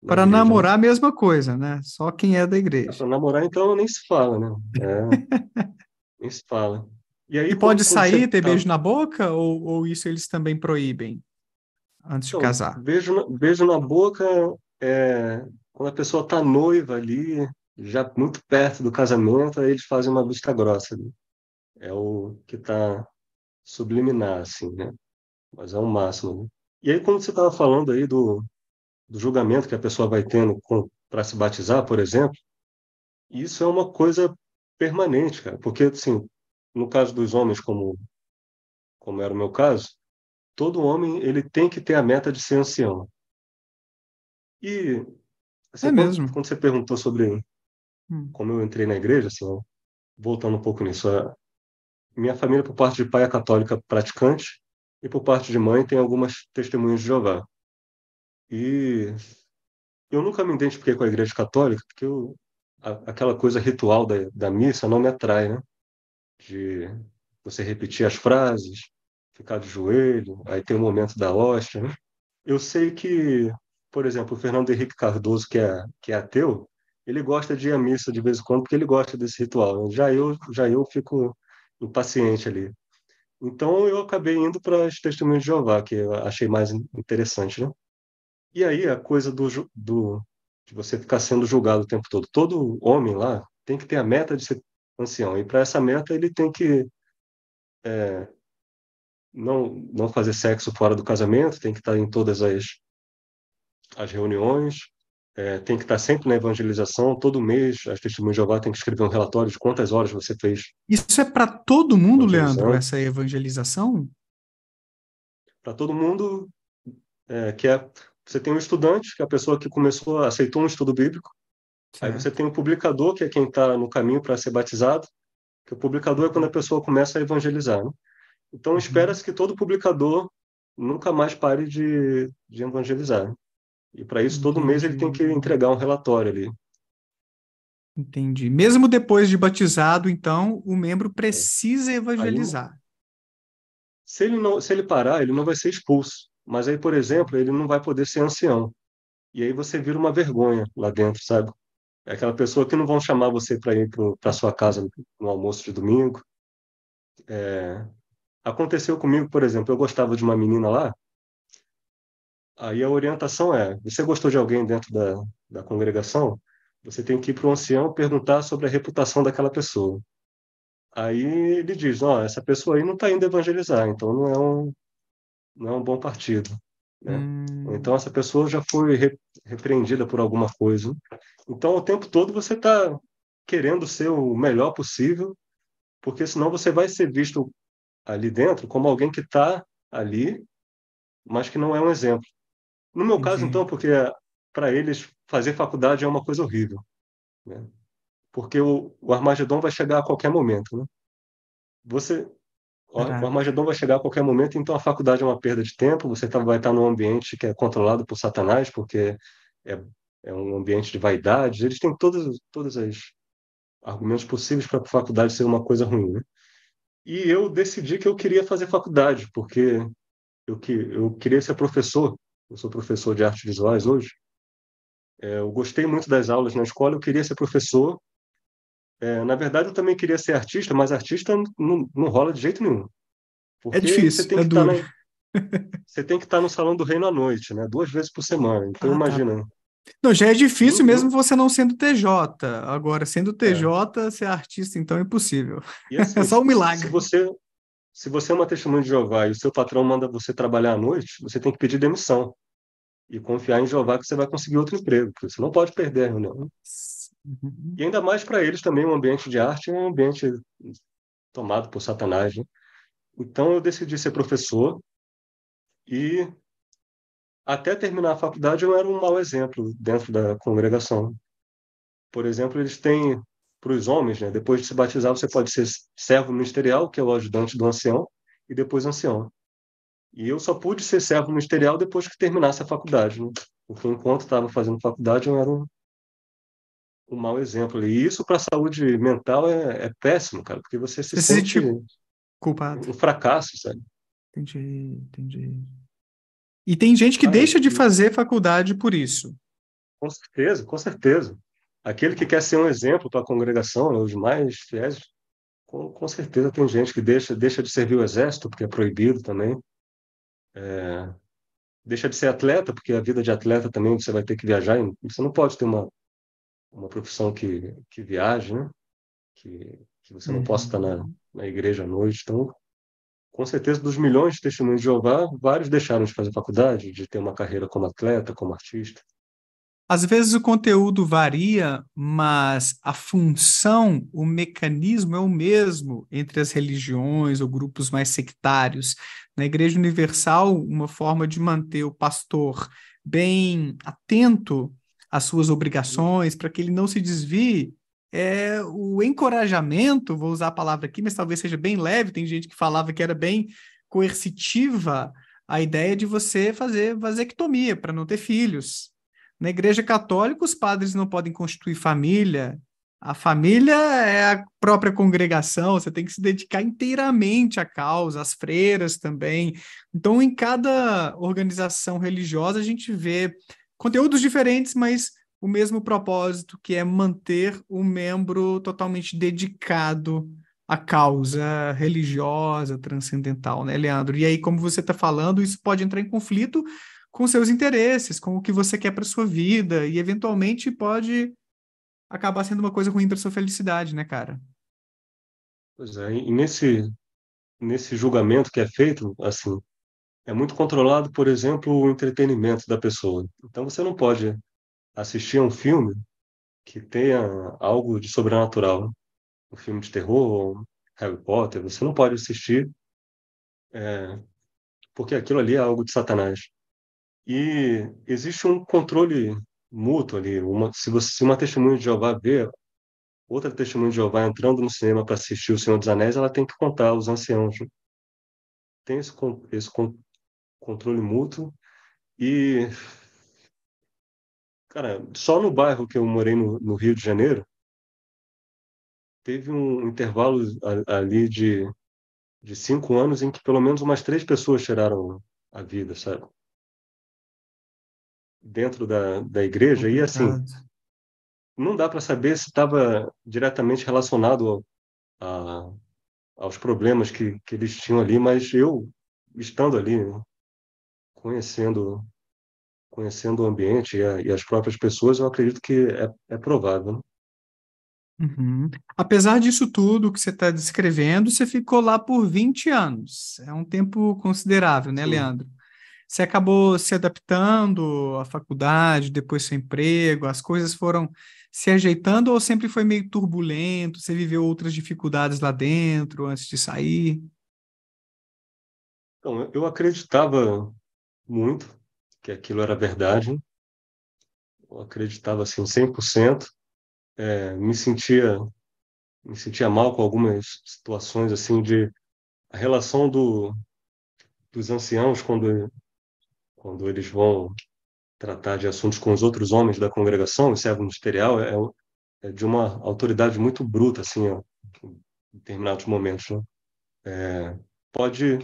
para né? namorar, a mesma coisa, né? Só quem é da ah, igreja. para namorar, então, nem se fala, né? É, nem se fala. E, aí, e pode sair, ter tá beijo na boca? Ou, ou, isso eles também proíbem? Antes então, de casar. Beijo na, beijo na boca, é, quando a pessoa está noiva ali, já muito perto do casamento, aí eles fazem uma vista grossa. Né? É o que está subliminar, assim, né? Mas é o máximo, né? E aí, quando você estava falando aí do, do julgamento que a pessoa vai tendo para se batizar, por exemplo, isso é uma coisa permanente, cara, porque assim, no caso dos homens, como como era o meu caso, todo homem ele tem que ter a meta de ser ancião. E assim, é quando, mesmo. Quando você perguntou sobre hum. como eu entrei na igreja, assim, voltando um pouco nisso, a, minha família por parte de pai é católica praticante e por parte de mãe tem algumas testemunhas de Jeová. E eu nunca me identifiquei com a Igreja Católica, porque eu, a, aquela coisa ritual da, da missa não me atrai, né? De você repetir as frases, ficar de joelho, aí tem o momento da hóstia. Né? Eu sei que, por exemplo, o Fernando Henrique Cardoso, que é, que é ateu, ele gosta de ir à missa de vez em quando, porque ele gosta desse ritual. Já eu, já eu fico impaciente ali. Então eu acabei indo para os testemunhos de Jeová, que eu achei mais interessante, né? E aí a coisa do, do de você ficar sendo julgado o tempo todo. Todo homem lá tem que ter a meta de ser ancião. E para essa meta ele tem que é, não, não fazer sexo fora do casamento, tem que estar em todas as, as reuniões, é, tem que estar sempre na evangelização, todo mês as testemunhas de Jeová tem que escrever um relatório de quantas horas você fez. Isso é para todo mundo, Leandro, essa evangelização? Para todo mundo é, que é você tem o um estudante, que é a pessoa que começou, aceitou um estudo bíblico. Certo. Aí você tem o um publicador, que é quem está no caminho para ser batizado. Que o publicador é quando a pessoa começa a evangelizar. Né? Então, uhum. espera-se que todo publicador nunca mais pare de, de evangelizar. Né? E para isso, todo mês ele tem que entregar um relatório ali. Entendi. Mesmo depois de batizado, então, o membro é. precisa evangelizar. Aí, se, ele não, se ele parar, ele não vai ser expulso. Mas aí, por exemplo, ele não vai poder ser ancião. E aí você vira uma vergonha lá dentro, sabe? É aquela pessoa que não vão chamar você para ir para sua casa no almoço de domingo. É... Aconteceu comigo, por exemplo, eu gostava de uma menina lá. Aí a orientação é: você gostou de alguém dentro da, da congregação? Você tem que ir para o ancião perguntar sobre a reputação daquela pessoa. Aí ele diz: ó, essa pessoa aí não está indo evangelizar, então não é um, não é um bom partido. Né? Hum. Então, essa pessoa já foi re repreendida por alguma coisa. Então, o tempo todo você está querendo ser o melhor possível, porque senão você vai ser visto ali dentro como alguém que está ali, mas que não é um exemplo. No meu caso, uhum. então, porque para eles fazer faculdade é uma coisa horrível, né? porque o, o Armagedon vai chegar a qualquer momento. Né? Você, o Armagedon vai chegar a qualquer momento, então a faculdade é uma perda de tempo, você tá, vai estar tá num ambiente que é controlado por Satanás, porque é, é um ambiente de vaidade, eles têm todos, todos os argumentos possíveis para a faculdade ser uma coisa ruim. Né? E eu decidi que eu queria fazer faculdade, porque eu, que, eu queria ser professor, eu sou professor de artes visuais hoje, é, eu gostei muito das aulas na escola, eu queria ser professor, é, na verdade, eu também queria ser artista, mas artista não, não rola de jeito nenhum. Porque é difícil, você tem é que tá duro. Tá na, você tem que estar tá no Salão do Reino à noite, né? Duas vezes por semana. Então, ah, tá. imagina. Tá. Não, já é difícil uhum. mesmo você não sendo TJ. Agora, sendo TJ, é. ser artista, então, é impossível. Assim, é só um milagre. Se você, se você é uma testemunha de Jeová e o seu patrão manda você trabalhar à noite, você tem que pedir demissão e confiar em Jeová que você vai conseguir outro emprego, porque você não pode perder a né? reunião. Uhum. E ainda mais para eles também, um ambiente de arte é um ambiente tomado por Satanás. Né? Então eu decidi ser professor e até terminar a faculdade eu era um mau exemplo dentro da congregação. Por exemplo, eles têm para os homens, né? depois de se batizar você pode ser servo ministerial, que é o ajudante do ancião, e depois ancião. E eu só pude ser servo ministerial depois que terminasse a faculdade, né? porque enquanto estava fazendo faculdade eu era um um mau exemplo. E isso para a saúde mental é, é, péssimo, cara, porque você se, você sente culpado. Um fracasso, sabe? Entendi, entendi. E tem gente que ah, deixa de fazer faculdade por isso. Com certeza, com certeza. Aquele que quer ser um exemplo para a congregação, né, os mais fiéis, com, com, certeza tem gente que deixa, deixa de servir o exército, porque é proibido também. É, deixa de ser atleta, porque a vida de atleta também você vai ter que viajar, você não pode ter uma uma profissão que, que viaje, né? que, que você não uhum. possa estar na, na igreja à noite. Então, com certeza, dos milhões de testemunhos de Jeová, vários deixaram de fazer faculdade, de ter uma carreira como atleta, como artista. Às vezes o conteúdo varia, mas a função, o mecanismo é o mesmo entre as religiões ou grupos mais sectários. Na Igreja Universal, uma forma de manter o pastor bem atento as suas obrigações, para que ele não se desvie, é o encorajamento, vou usar a palavra aqui, mas talvez seja bem leve, tem gente que falava que era bem coercitiva a ideia de você fazer vasectomia para não ter filhos. Na Igreja Católica, os padres não podem constituir família, a família é a própria congregação, você tem que se dedicar inteiramente à causa, as freiras também. Então, em cada organização religiosa, a gente vê conteúdos diferentes, mas o mesmo propósito, que é manter o membro totalmente dedicado à causa religiosa, transcendental, né, Leandro? E aí, como você está falando, isso pode entrar em conflito com seus interesses, com o que você quer para sua vida, e eventualmente pode acabar sendo uma coisa ruim para sua felicidade, né, cara? Pois é, e nesse, nesse julgamento que é feito, assim, é muito controlado, por exemplo, o entretenimento da pessoa. Então você não pode assistir a um filme que tenha algo de sobrenatural, um filme de terror, Harry Potter, você não pode assistir é, porque aquilo ali é algo de Satanás. E existe um controle mútuo ali. Uma, se, você, se uma testemunha de Jeová vê outra testemunha de Jeová entrando no cinema para assistir O Senhor dos Anéis, ela tem que contar os anciãos. Tem esse, esse controle mútuo. E, cara, só no bairro que eu morei no, no Rio de Janeiro, teve um intervalo ali de, de cinco anos em que pelo menos umas três pessoas tiraram a vida, sabe? Dentro da, da igreja. E assim, não dá para saber se estava diretamente relacionado a, aos problemas que, que eles tinham ali, mas eu, estando ali, né? conhecendo conhecendo o ambiente e, a, e as próprias pessoas, eu acredito que é, é provável. Né? Uhum. Apesar disso tudo que você está descrevendo, você ficou lá por 20 anos. É um tempo considerável, né, Sim. Leandro? Você acabou se adaptando à faculdade, depois seu emprego, as coisas foram se ajeitando ou sempre foi meio turbulento? Você viveu outras dificuldades lá dentro antes de sair? Então, eu acreditava muito que aquilo era verdade. Uhum. Eu acreditava assim 100%. É, me sentia me sentia mal com algumas situações assim de a relação do, dos anciãos quando quando eles vão tratar de assuntos com os outros homens da congregação, o servo é ministerial, é, é de uma autoridade muito bruta assim, ó, em determinados momentos, né? é, pode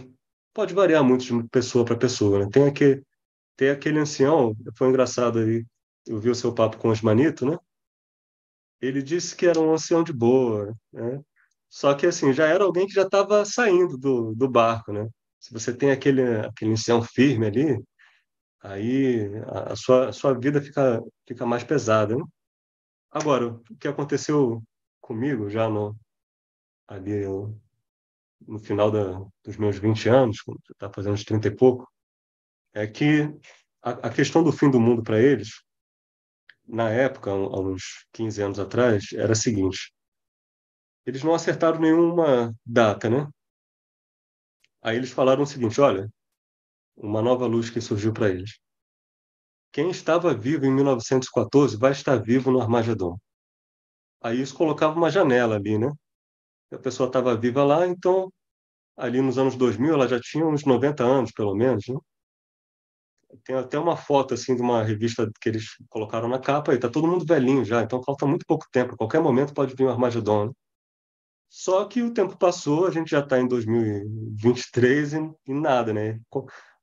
pode variar muito de pessoa para pessoa, né? Tem aquele, tem aquele ancião, foi engraçado aí, eu vi o seu papo com os Manito, né? Ele disse que era um ancião de boa, né? Só que, assim, já era alguém que já estava saindo do, do barco, né? Se você tem aquele, aquele ancião firme ali, aí a, a sua, a sua vida fica, fica mais pesada, né? Agora, o que aconteceu comigo já no, ali eu, no final da, dos meus 20 anos, quando está fazendo uns 30 e pouco, é que a, a questão do fim do mundo para eles, na época, há uns 15 anos atrás, era a seguinte: eles não acertaram nenhuma data, né? Aí eles falaram o seguinte: olha, uma nova luz que surgiu para eles. Quem estava vivo em 1914 vai estar vivo no Armagedon. Aí isso colocava uma janela ali, né? a pessoa estava viva lá, então ali nos anos 2000 ela já tinha uns 90 anos, pelo menos, né? Tem até uma foto assim de uma revista que eles colocaram na capa e está todo mundo velhinho já, então falta muito pouco tempo, a qualquer momento pode vir o um Armagedon. Né? Só que o tempo passou, a gente já está em 2023 e, e nada, né?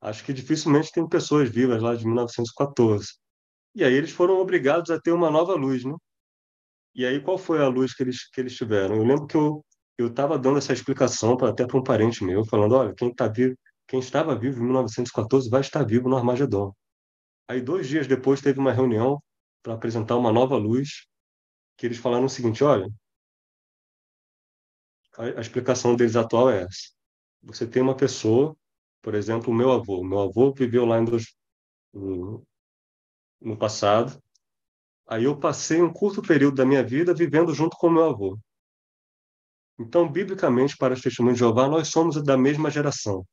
Acho que dificilmente tem pessoas vivas lá de 1914. E aí eles foram obrigados a ter uma nova luz, né? E aí qual foi a luz que eles, que eles tiveram? Eu lembro que eu eu estava dando essa explicação pra, até para um parente meu, falando: olha, quem, tá vivo, quem estava vivo em 1914 vai estar vivo no Armagedon. Aí, dois dias depois, teve uma reunião para apresentar uma nova luz, que eles falaram o seguinte: olha, a, a explicação deles atual é essa. Você tem uma pessoa, por exemplo, o meu avô. Meu avô viveu lá em dois, no, no passado. Aí eu passei um curto período da minha vida vivendo junto com meu avô. Então, biblicamente, para os testemunhos de Jeová, nós somos da mesma geração.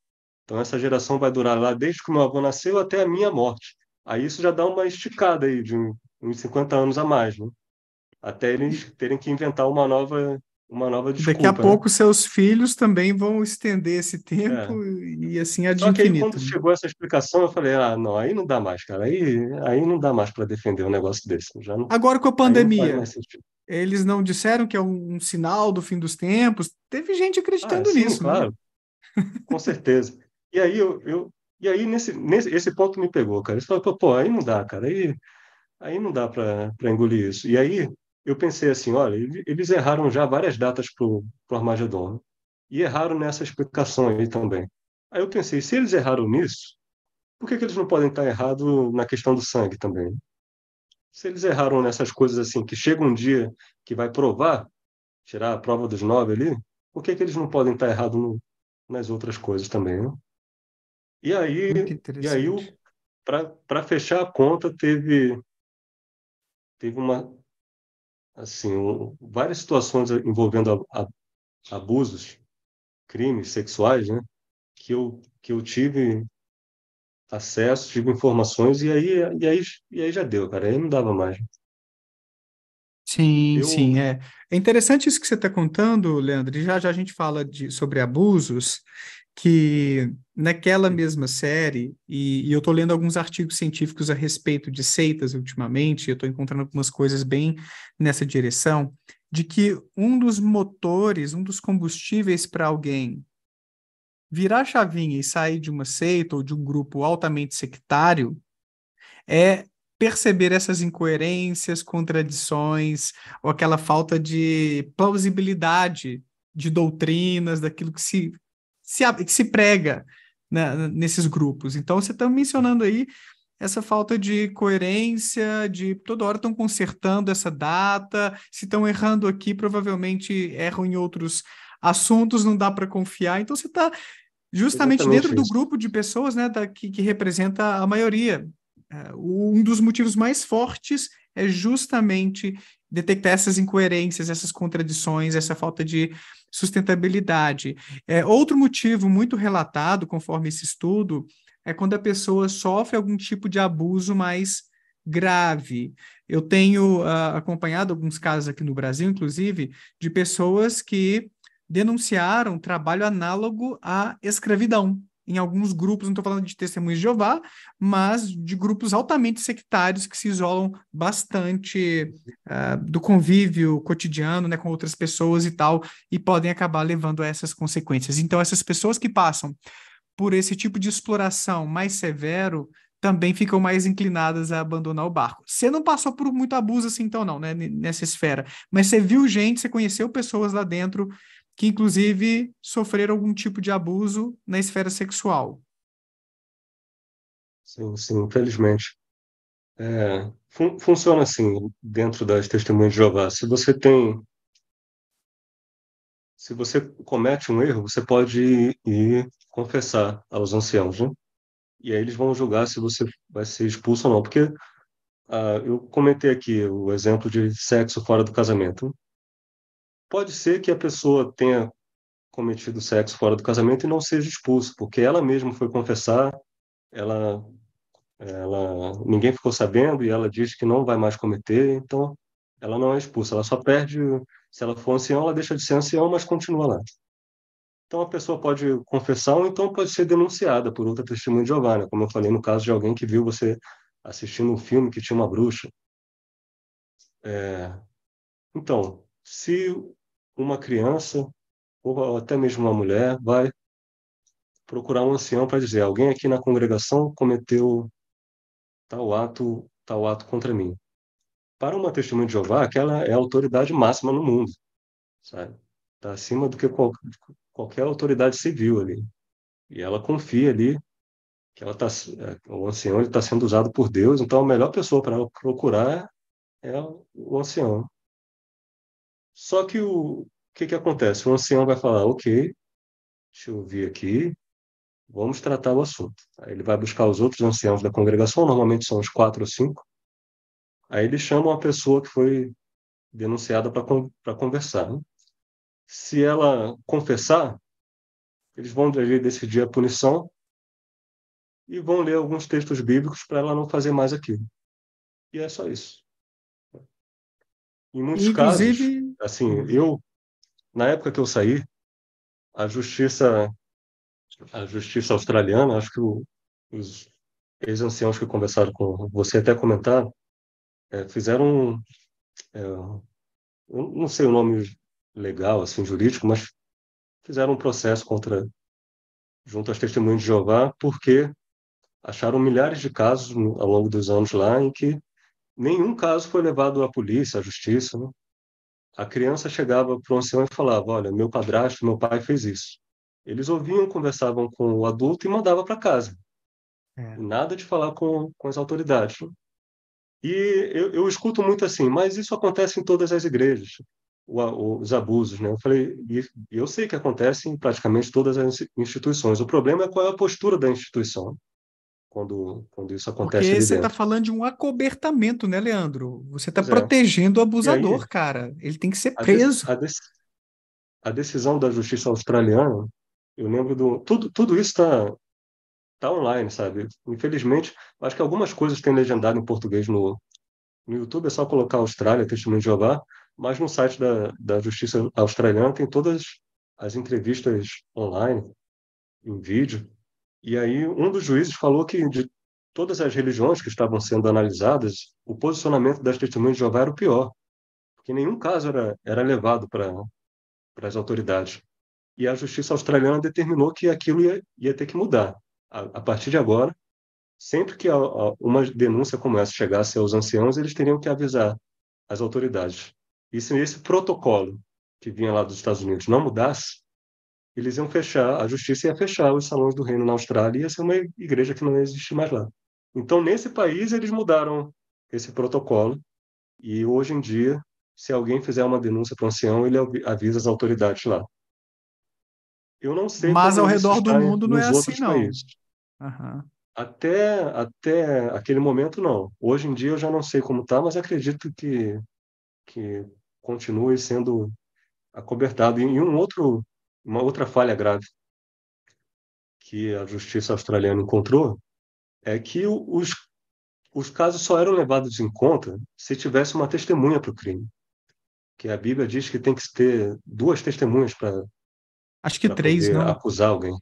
Então, essa geração vai durar lá desde que meu avô nasceu até a minha morte. Aí isso já dá uma esticada aí de uns 50 anos a mais, né? Até eles terem que inventar uma nova uma nova desculpa. Daqui a né? pouco seus filhos também vão estender esse tempo é. e assim adiante. Só que aí, quando chegou essa explicação, eu falei, ah, não, aí não dá mais, cara, aí, aí não dá mais para defender um negócio desse. Já não, Agora com a pandemia, eles não disseram que é um, um sinal do fim dos tempos. Teve gente acreditando ah, é, sim, nisso. Né? Claro. Né? Com certeza. E aí eu, eu e aí nesse, nesse esse ponto me pegou, cara. Eles falaram, pô, aí não dá, cara. Aí aí não dá para engolir isso. E aí eu pensei assim, olha, eles erraram já várias datas pro pro Armagedon né? e erraram nessa explicação aí também. Aí eu pensei, se eles erraram nisso, por que, que eles não podem estar errados na questão do sangue também? se eles erraram nessas coisas assim, que chega um dia que vai provar, tirar a prova dos nove ali, por que, que eles não podem estar tá errados nas outras coisas também, né? E aí, e aí para fechar a conta, teve, teve uma, assim, um, várias situações envolvendo a, a, abusos, crimes sexuais, né? Que eu, que eu tive acesso, tive informações e aí, e aí, e aí já deu, cara. Aí não dava mais. Sim, Eu... sim, é. É interessante isso que você está contando, Leandro. E já já a gente fala de, sobre abusos, que naquela mesma série, e, e eu estou lendo alguns artigos científicos a respeito de seitas ultimamente, eu estou encontrando algumas coisas bem nessa direção, de que um dos motores, um dos combustíveis para alguém virar a chavinha e sair de uma seita ou de um grupo altamente sectário é perceber essas incoerências, contradições, ou aquela falta de plausibilidade de doutrinas, daquilo que se, se, que se prega né, nesses grupos. Então, você está mencionando aí essa falta de coerência, de toda hora estão consertando essa data, se estão errando aqui, provavelmente erram em outros assuntos, não dá para confiar. Então, você está justamente dentro isso. do grupo de pessoas né, da, que, que representa a maioria. É, um dos motivos mais fortes é justamente detectar essas incoerências, essas contradições, essa falta de sustentabilidade. É, outro motivo muito relatado, conforme esse estudo, é quando a pessoa sofre algum tipo de abuso mais grave. Eu tenho uh, acompanhado alguns casos aqui no Brasil, inclusive, de pessoas que denunciaram trabalho análogo à escravidão. Em alguns grupos, não estou falando de testemunhos de Jeová, mas de grupos altamente sectários que se isolam bastante uh, do convívio cotidiano né, com outras pessoas e tal, e podem acabar levando a essas consequências. Então, essas pessoas que passam por esse tipo de exploração mais severo também ficam mais inclinadas a abandonar o barco. Você não passou por muito abuso assim, então, não, né, nessa esfera, mas você viu gente, você conheceu pessoas lá dentro que inclusive sofreram algum tipo de abuso na esfera sexual. Sim, sim, infelizmente. É, fun funciona assim né, dentro das testemunhas de Jeová. Se você tem. Se você comete um erro, você pode ir, ir confessar aos anciãos, né? E aí eles vão julgar se você vai ser expulso ou não. Porque ah, eu comentei aqui o exemplo de sexo fora do casamento. Pode ser que a pessoa tenha cometido sexo fora do casamento e não seja expulso, porque ela mesma foi confessar, ela, ela, ninguém ficou sabendo e ela diz que não vai mais cometer, então ela não é expulsa, ela só perde, se ela for ancião, ela deixa de ser ancião, mas continua lá. Então a pessoa pode confessar ou então pode ser denunciada por outra testemunha de Jeová, né? como eu falei no caso de alguém que viu você assistindo um filme que tinha uma bruxa. É... Então, se uma criança ou até mesmo uma mulher vai procurar um ancião para dizer: alguém aqui na congregação cometeu tal ato, tal ato contra mim. Para uma testemunha de Jeová, aquela é a autoridade máxima no mundo, sabe? Está acima do que qual, qualquer autoridade civil ali. E ela confia ali que ela tá, o ancião está sendo usado por Deus, então a melhor pessoa para ela procurar é o ancião. Só que o que, que acontece? O ancião vai falar, ok, deixa eu vir aqui, vamos tratar o assunto. Aí ele vai buscar os outros anciãos da congregação, normalmente são uns quatro ou cinco. Aí ele chama uma pessoa que foi denunciada para conversar. Né? Se ela confessar, eles vão decidir a punição e vão ler alguns textos bíblicos para ela não fazer mais aquilo. E é só isso. Em muitos Inclusive, casos assim, eu na época que eu saí, a justiça a justiça australiana, acho que o, os ex-anciãos que conversaram com você até comentaram, é, fizeram, é, não sei o nome legal, assim, jurídico, mas fizeram um processo contra, junto às testemunhas de Jeová, porque acharam milhares de casos ao longo dos anos lá em que nenhum caso foi levado à polícia, à justiça, né? A criança chegava para o ancião e falava: Olha, meu padrasto, meu pai fez isso. Eles ouviam, conversavam com o adulto e mandava para casa. É. Nada de falar com, com as autoridades. Né? E eu, eu, escuto muito assim, mas isso acontece em todas as igrejas, o, os abusos, né? Eu falei, eu sei que acontece em praticamente todas as instituições. O problema é qual é a postura da instituição quando, quando isso acontece. Porque você está falando de um acobertamento, né, Leandro? Você está é. protegendo é. o abusador, aí, cara. Ele tem que ser a preso. De, a, de, a, decisão da justiça australiana, eu lembro do. Tudo, tudo isso está tá online, sabe? Infelizmente, acho que algumas coisas têm legendado em português no, no YouTube, é só colocar Austrália, Testemunho de Jeová, mas no site da, da justiça australiana tem todas as entrevistas online, em vídeo. E aí um dos juízes falou que de todas as religiões que estavam sendo analisadas, o posicionamento das testemunhas de Jeová era o pior, porque nenhum caso era, era levado para as autoridades. E a justiça australiana determinou que aquilo ia, ia ter que mudar. A, a partir de agora, sempre que a, a, uma denúncia como essa chegasse aos anciãos, eles teriam que avisar as autoridades. E se esse protocolo que vinha lá dos Estados Unidos não mudasse, eles iam fechar, a justiça ia fechar os salões do reino na Austrália e ia ser uma igreja que não existe mais lá. Então, nesse país, eles mudaram esse protocolo e hoje em dia, se alguém fizer uma denúncia para o ancião, ele avisa as autoridades lá. Eu não sei. Mas ao redor do mundo não é assim, não. Uhum. Até, até aquele momento, não. Hoje em dia, eu já não sei como está, mas acredito que, que continue sendo acobertado. E um outro uma outra falha grave que a justiça australiana encontrou é que os, os casos só eram levados em conta se tivesse uma testemunha para o crime. Que a Bíblia diz que tem que ter duas testemunhas para. Acho que três, não? Acusar alguém.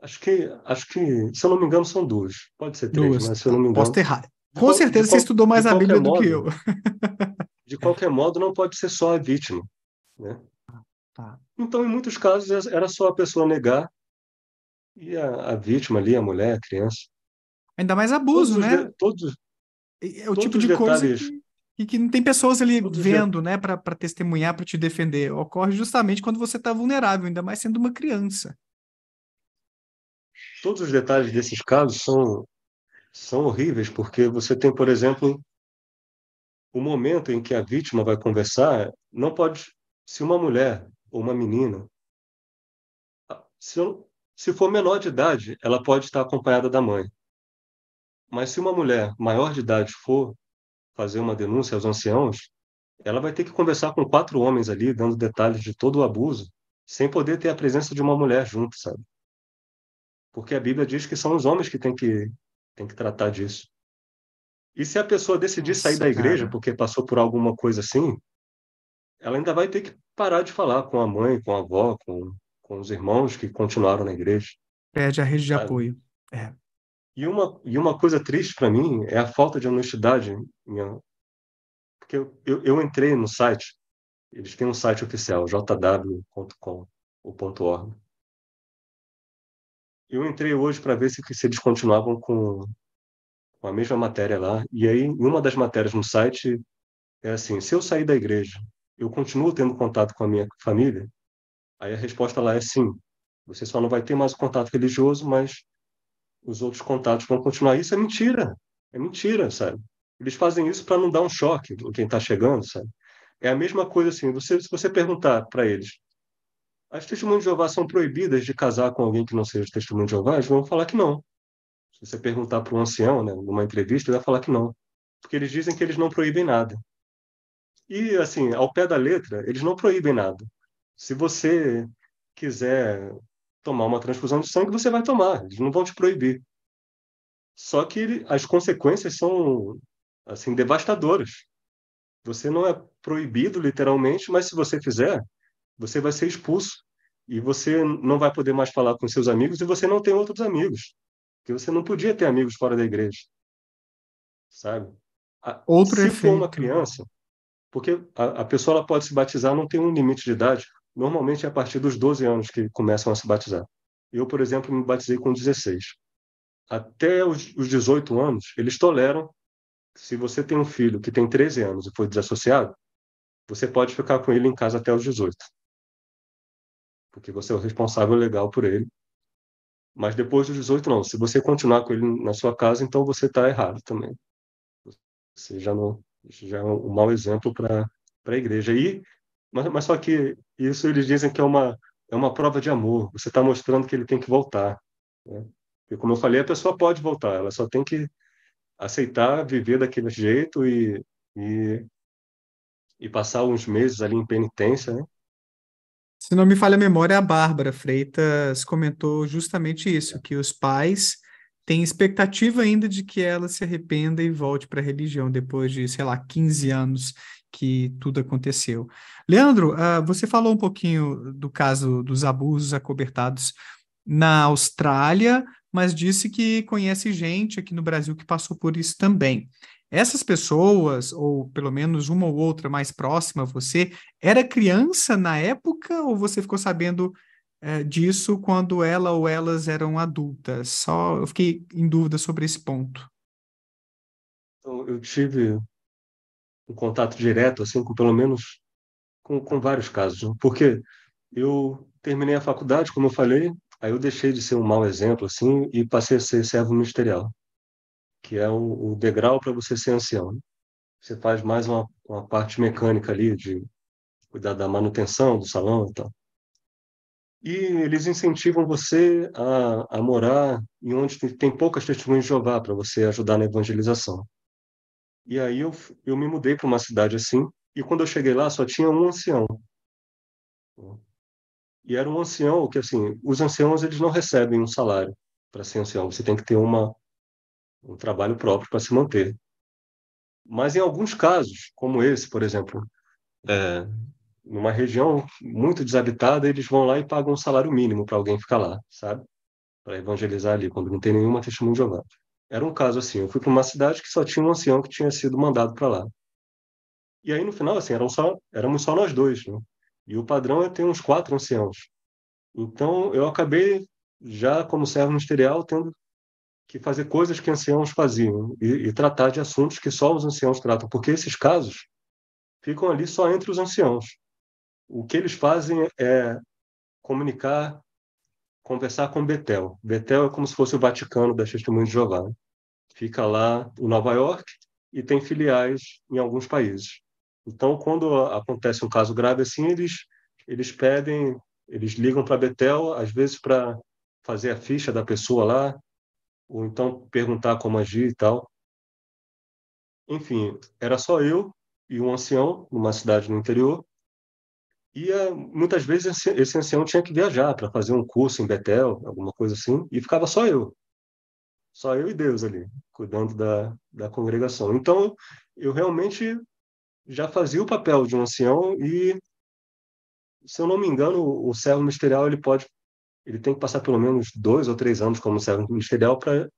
Acho que, acho que, se eu não me engano, são duas. Pode ser três, duas. mas se eu não me engano. Posso ter errado. Com de certeza você estudou mais a Bíblia modo, do que eu. de qualquer modo, não pode ser só a vítima. Né? Tá. Então, em muitos casos, é, era só a pessoa negar e a, a vítima ali, a mulher, a criança. Ainda mais abuso, todos né? De, todos, é o todos tipo de detalhes. coisa que, e que não tem pessoas ali todos vendo, de... né, para testemunhar, para te defender. Ocorre justamente quando você está vulnerável, ainda mais sendo uma criança. Todos os detalhes desses casos são, são horríveis, porque você tem, por exemplo, o momento em que a vítima vai conversar, não pode. Se uma mulher ou uma menina, se, se for menor de idade, ela pode estar acompanhada da mãe. Mas se uma mulher maior de idade for fazer uma denúncia aos anciãos, ela vai ter que conversar com quatro homens ali, dando detalhes de todo o abuso, sem poder ter a presença de uma mulher junto, sabe? Porque a Bíblia diz que são os homens que têm que, têm que tratar disso. E se a pessoa decidir Nossa, sair da igreja cara. porque passou por alguma coisa assim, ela ainda vai ter que parar de falar com a mãe, com a avó, com, com os irmãos que continuaram na igreja. Perde a rede de sabe? apoio. É. E uma, e uma coisa triste para mim é a falta de honestidade. Minha... Porque eu, eu, eu, entrei no site, eles têm um site oficial, jw.com.org. Eu entrei hoje para ver se, se eles continuavam com, com a mesma matéria lá. E aí, uma das matérias no site é assim: se eu sair da igreja eu continuo tendo contato com a minha família? Aí a resposta lá é sim. Você só não vai ter mais o contato religioso, mas os outros contatos vão continuar. Isso é mentira. É mentira, sabe? Eles fazem isso para não dar um choque em quem está chegando, sabe? É a mesma coisa assim. Você, se você perguntar para eles, as testemunhas de Jeová são proibidas de casar com alguém que não seja testemunho de Jeová, eles vão falar que não. Se você perguntar para um ancião, né, numa entrevista, ele vai falar que não. Porque eles dizem que eles não proíbem nada. E, assim, ao pé da letra, eles não proíbem nada. Se você quiser tomar uma transfusão de sangue, você vai tomar, eles não vão te proibir. Só que as consequências são, assim, devastadoras. Você não é proibido, literalmente, mas se você fizer, você vai ser expulso. E você não vai poder mais falar com seus amigos e você não tem outros amigos. Porque você não podia ter amigos fora da igreja. Sabe? Outro se efeito. for uma criança, porque a, a pessoa ela pode se batizar, não tem um limite de idade. Normalmente é a partir dos 12 anos que começam a se batizar. Eu, por exemplo, me batizei com 16. Até os, os 18 anos, eles toleram. Se você tem um filho que tem 13 anos e foi desassociado, você pode ficar com ele em casa até os 18. Porque você é o responsável legal por ele mas depois dos 18, não. Se você continuar com ele na sua casa, então você está errado também. Você já não, já é um mau exemplo para a igreja. E, mas, mas só que isso eles dizem que é uma, é uma prova de amor, você está mostrando que ele tem que voltar. Né? E como eu falei, a pessoa pode voltar, ela só tem que aceitar viver daquele jeito e, e, e passar uns meses ali em penitência, né? Se não me falha a memória, a Bárbara Freitas comentou justamente isso, que os pais tem expectativa ainda de que ela se arrependa e volte para a religião depois de, sei lá, 15 anos que tudo aconteceu. Leandro, uh, você falou um pouquinho do caso dos abusos acobertados na Austrália, mas disse que conhece gente aqui no Brasil que passou por isso também. Essas pessoas, ou pelo menos uma ou outra mais próxima a você, era criança na época ou você ficou sabendo é, disso quando ela ou elas eram adultas? Só eu fiquei em dúvida sobre esse ponto. Então, eu tive um contato direto, assim, com pelo menos com, com vários casos, né? porque eu terminei a faculdade, como eu falei, aí eu deixei de ser um mau exemplo, assim, e passei a ser servo ministerial, que é o, o degrau para você ser ancião. Né? Você faz mais uma, uma parte mecânica ali de cuidar da manutenção do salão e tal. E eles incentivam você a, a morar em onde tem poucas testemunhas de Jeová para você ajudar na evangelização. E aí eu, eu me mudei para uma cidade assim, e quando eu cheguei lá só tinha um ancião. E era um ancião que, assim, os anciãos eles não recebem um salário para ser ancião, você tem que ter uma, um trabalho próprio para se manter. Mas em alguns casos, como esse, por exemplo, é, numa região muito desabitada, eles vão lá e pagam um salário mínimo para alguém ficar lá, sabe? Para evangelizar ali, quando não tem nenhuma testemunha de Jeová. Era um caso assim, eu fui para uma cidade que só tinha um ancião que tinha sido mandado para lá. E aí, no final, assim, eram só, éramos só nós dois, né? E o padrão é ter uns quatro anciãos. Então, eu acabei, já como servo ministerial, tendo que fazer coisas que anciãos faziam e, e tratar de assuntos que só os anciãos tratam, porque esses casos ficam ali só entre os anciãos o que eles fazem é comunicar, conversar com Betel. Betel é como se fosse o Vaticano das Testemunhas de Jeová. Fica lá em Nova York e tem filiais em alguns países. Então, quando acontece um caso grave assim, eles, eles pedem, eles ligam para Betel, às vezes para fazer a ficha da pessoa lá, ou então perguntar como agir e tal. Enfim, era só eu e um ancião numa cidade no interior e ah, muitas vezes esse ancião tinha que viajar para fazer um curso em Betel, alguma coisa assim, e ficava só eu. Só eu e Deus ali, cuidando da, da congregação. Então, eu realmente já fazia o papel de um ancião e, se eu não me engano, o servo ministerial ele pode, ele tem que passar pelo menos dois ou três anos como servo ministerial para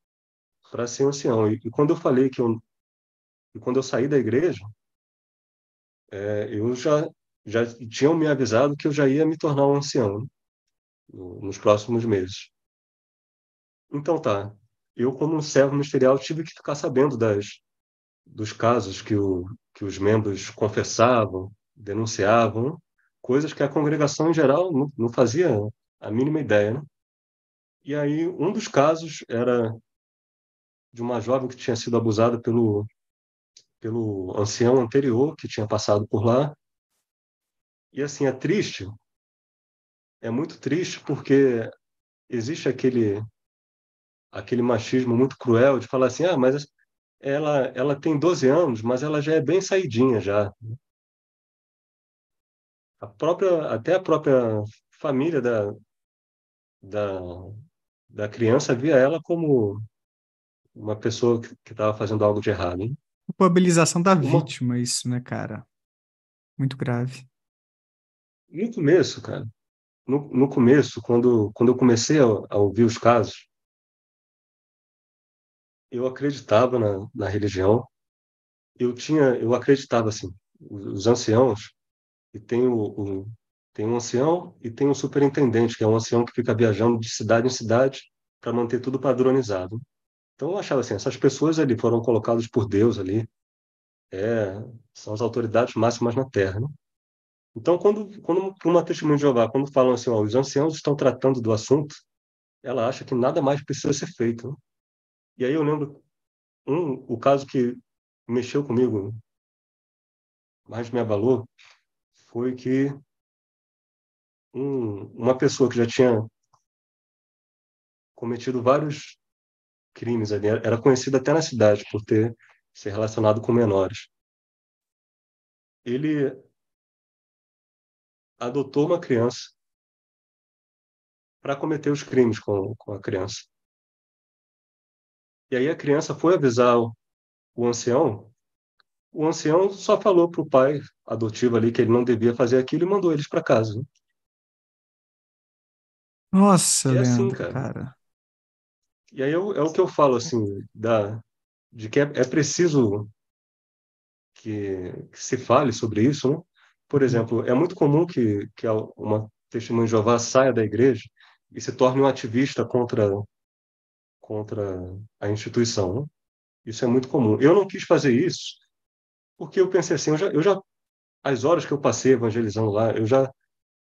para ser ancião. E, e, quando eu falei que eu, e quando eu saí da igreja, é, eu já já tinham me avisado que eu já ia me tornar um ancião né? nos próximos meses. Então tá, eu como um servo ministerial tive que ficar sabendo das dos casos que, o, que os membros confessavam, denunciavam, coisas que a congregação em geral não, não fazia a mínima ideia. Né? E aí um dos casos era de uma jovem que tinha sido abusada pelo pelo ancião anterior que tinha passado por lá e assim, é triste, é muito triste porque existe aquele aquele machismo muito cruel de falar assim, ah, mas ela ela tem 12 anos, mas ela já é bem saidinha já. A própria até a própria família da da, da criança via ela como uma pessoa que estava fazendo algo de errado. Hein? Culpabilização da vítima, isso, né, cara? Muito grave. No começo, cara, no, no começo, quando, quando eu comecei a, a ouvir os casos, eu acreditava na, na religião, eu tinha, eu acreditava assim, os anciãos, e tem o, o, tem um ancião e tem um superintendente, que é um ancião que fica viajando de cidade em cidade para manter tudo padronizado. Então eu achava assim, essas pessoas ali foram colocadas por Deus ali, é, são as autoridades máximas na Terra. Né? Então, quando, quando uma testemunha de Jeová, quando falam assim, ó, os anciãos estão tratando do assunto, ela acha que nada mais precisa ser feito. Né? E aí eu lembro um, o caso que mexeu comigo, mais me abalou, foi que um, uma pessoa que já tinha cometido vários crimes ali, era conhecida até na cidade por ter se relacionado com menores. Ele adotou uma criança para cometer os crimes com, com a criança. E aí a criança foi avisar o, o ancião. O ancião só falou para o pai adotivo ali que ele não devia fazer aquilo e mandou eles para casa. Né? Nossa, é assim, Leandro, cara. cara. E aí eu, é o que eu falo, assim, da, de que é, é preciso que, que, se fale sobre isso, né? Por exemplo, é muito comum que, que uma testemunha de Jeová saia da igreja e se torne um ativista contra, contra a instituição. Né? Isso é muito comum. Eu não quis fazer isso porque eu pensei assim, eu já, eu já as horas que eu passei evangelizando lá, eu já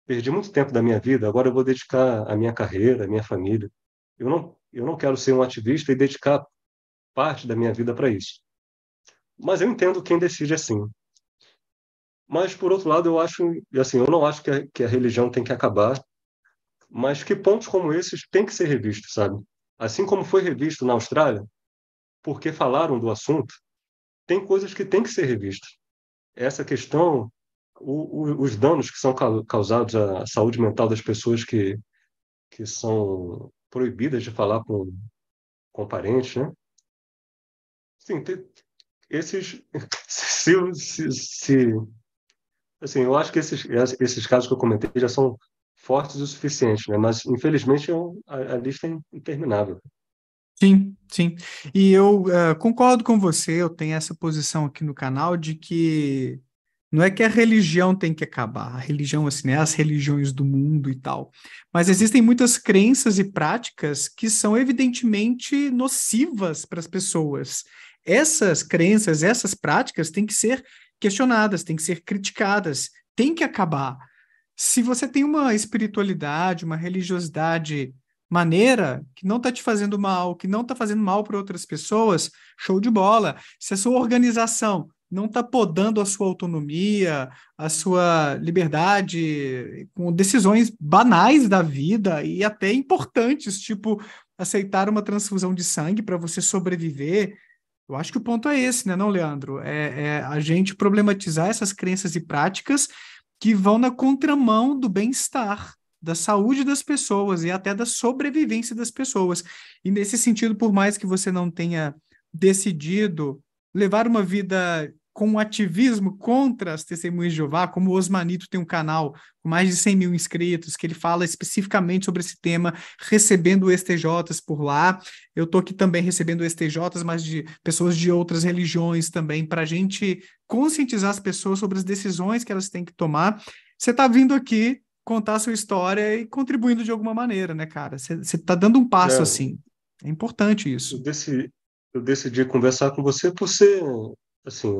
perdi muito tempo da minha vida, agora eu vou dedicar a minha carreira, a minha família. Eu não, eu não quero ser um ativista e dedicar parte da minha vida para isso. Mas eu entendo quem decide assim. Mas, por outro lado, eu acho, assim, eu não acho que a, que a religião tem que acabar, mas que pontos como esses têm que ser revistos, sabe? Assim como foi revisto na Austrália, porque falaram do assunto, tem coisas que têm que ser revistas. Essa questão, o, o, os danos que são causados à saúde mental das pessoas que, que são proibidas de falar com, com parentes, né? Sim, tem, esses se, se, se, Assim, eu acho que esses, esses casos que eu comentei já são fortes o suficiente, né? Mas, infelizmente, eu, a, a lista é interminável. Sim, sim. E eu uh, concordo com você, eu tenho essa posição aqui no canal de que não é que a religião tem que acabar, a religião, assim, né, as religiões do mundo e tal. Mas existem muitas crenças e práticas que são evidentemente nocivas para as pessoas. Essas crenças, essas práticas têm que ser questionadas, têm que ser criticadas, tem que acabar. Se você tem uma espiritualidade, uma religiosidade maneira, que não está te fazendo mal, que não está fazendo mal para outras pessoas, show de bola. Se a sua organização não está podando a sua autonomia, a sua liberdade, com decisões banais da vida e até importantes, tipo aceitar uma transfusão de sangue para você sobreviver, eu acho que o ponto é esse, né, não, Leandro? É, é a gente problematizar essas crenças e práticas que vão na contramão do bem-estar, da saúde das pessoas e até da sobrevivência das pessoas. E nesse sentido, por mais que você não tenha decidido levar uma vida com o ativismo contra as testemunhas de Jeová, como o Osmanito tem um canal com mais de 100 mil inscritos, que ele fala especificamente sobre esse tema, recebendo STJs por lá. Eu estou aqui também recebendo STJs, mas de pessoas de outras religiões também, para a gente conscientizar as pessoas sobre as decisões que elas têm que tomar. Você está vindo aqui contar a sua história e contribuindo de alguma maneira, né, cara? Você está dando um passo é, assim. É importante isso. Eu decidi, eu decidi conversar com você por ser assim,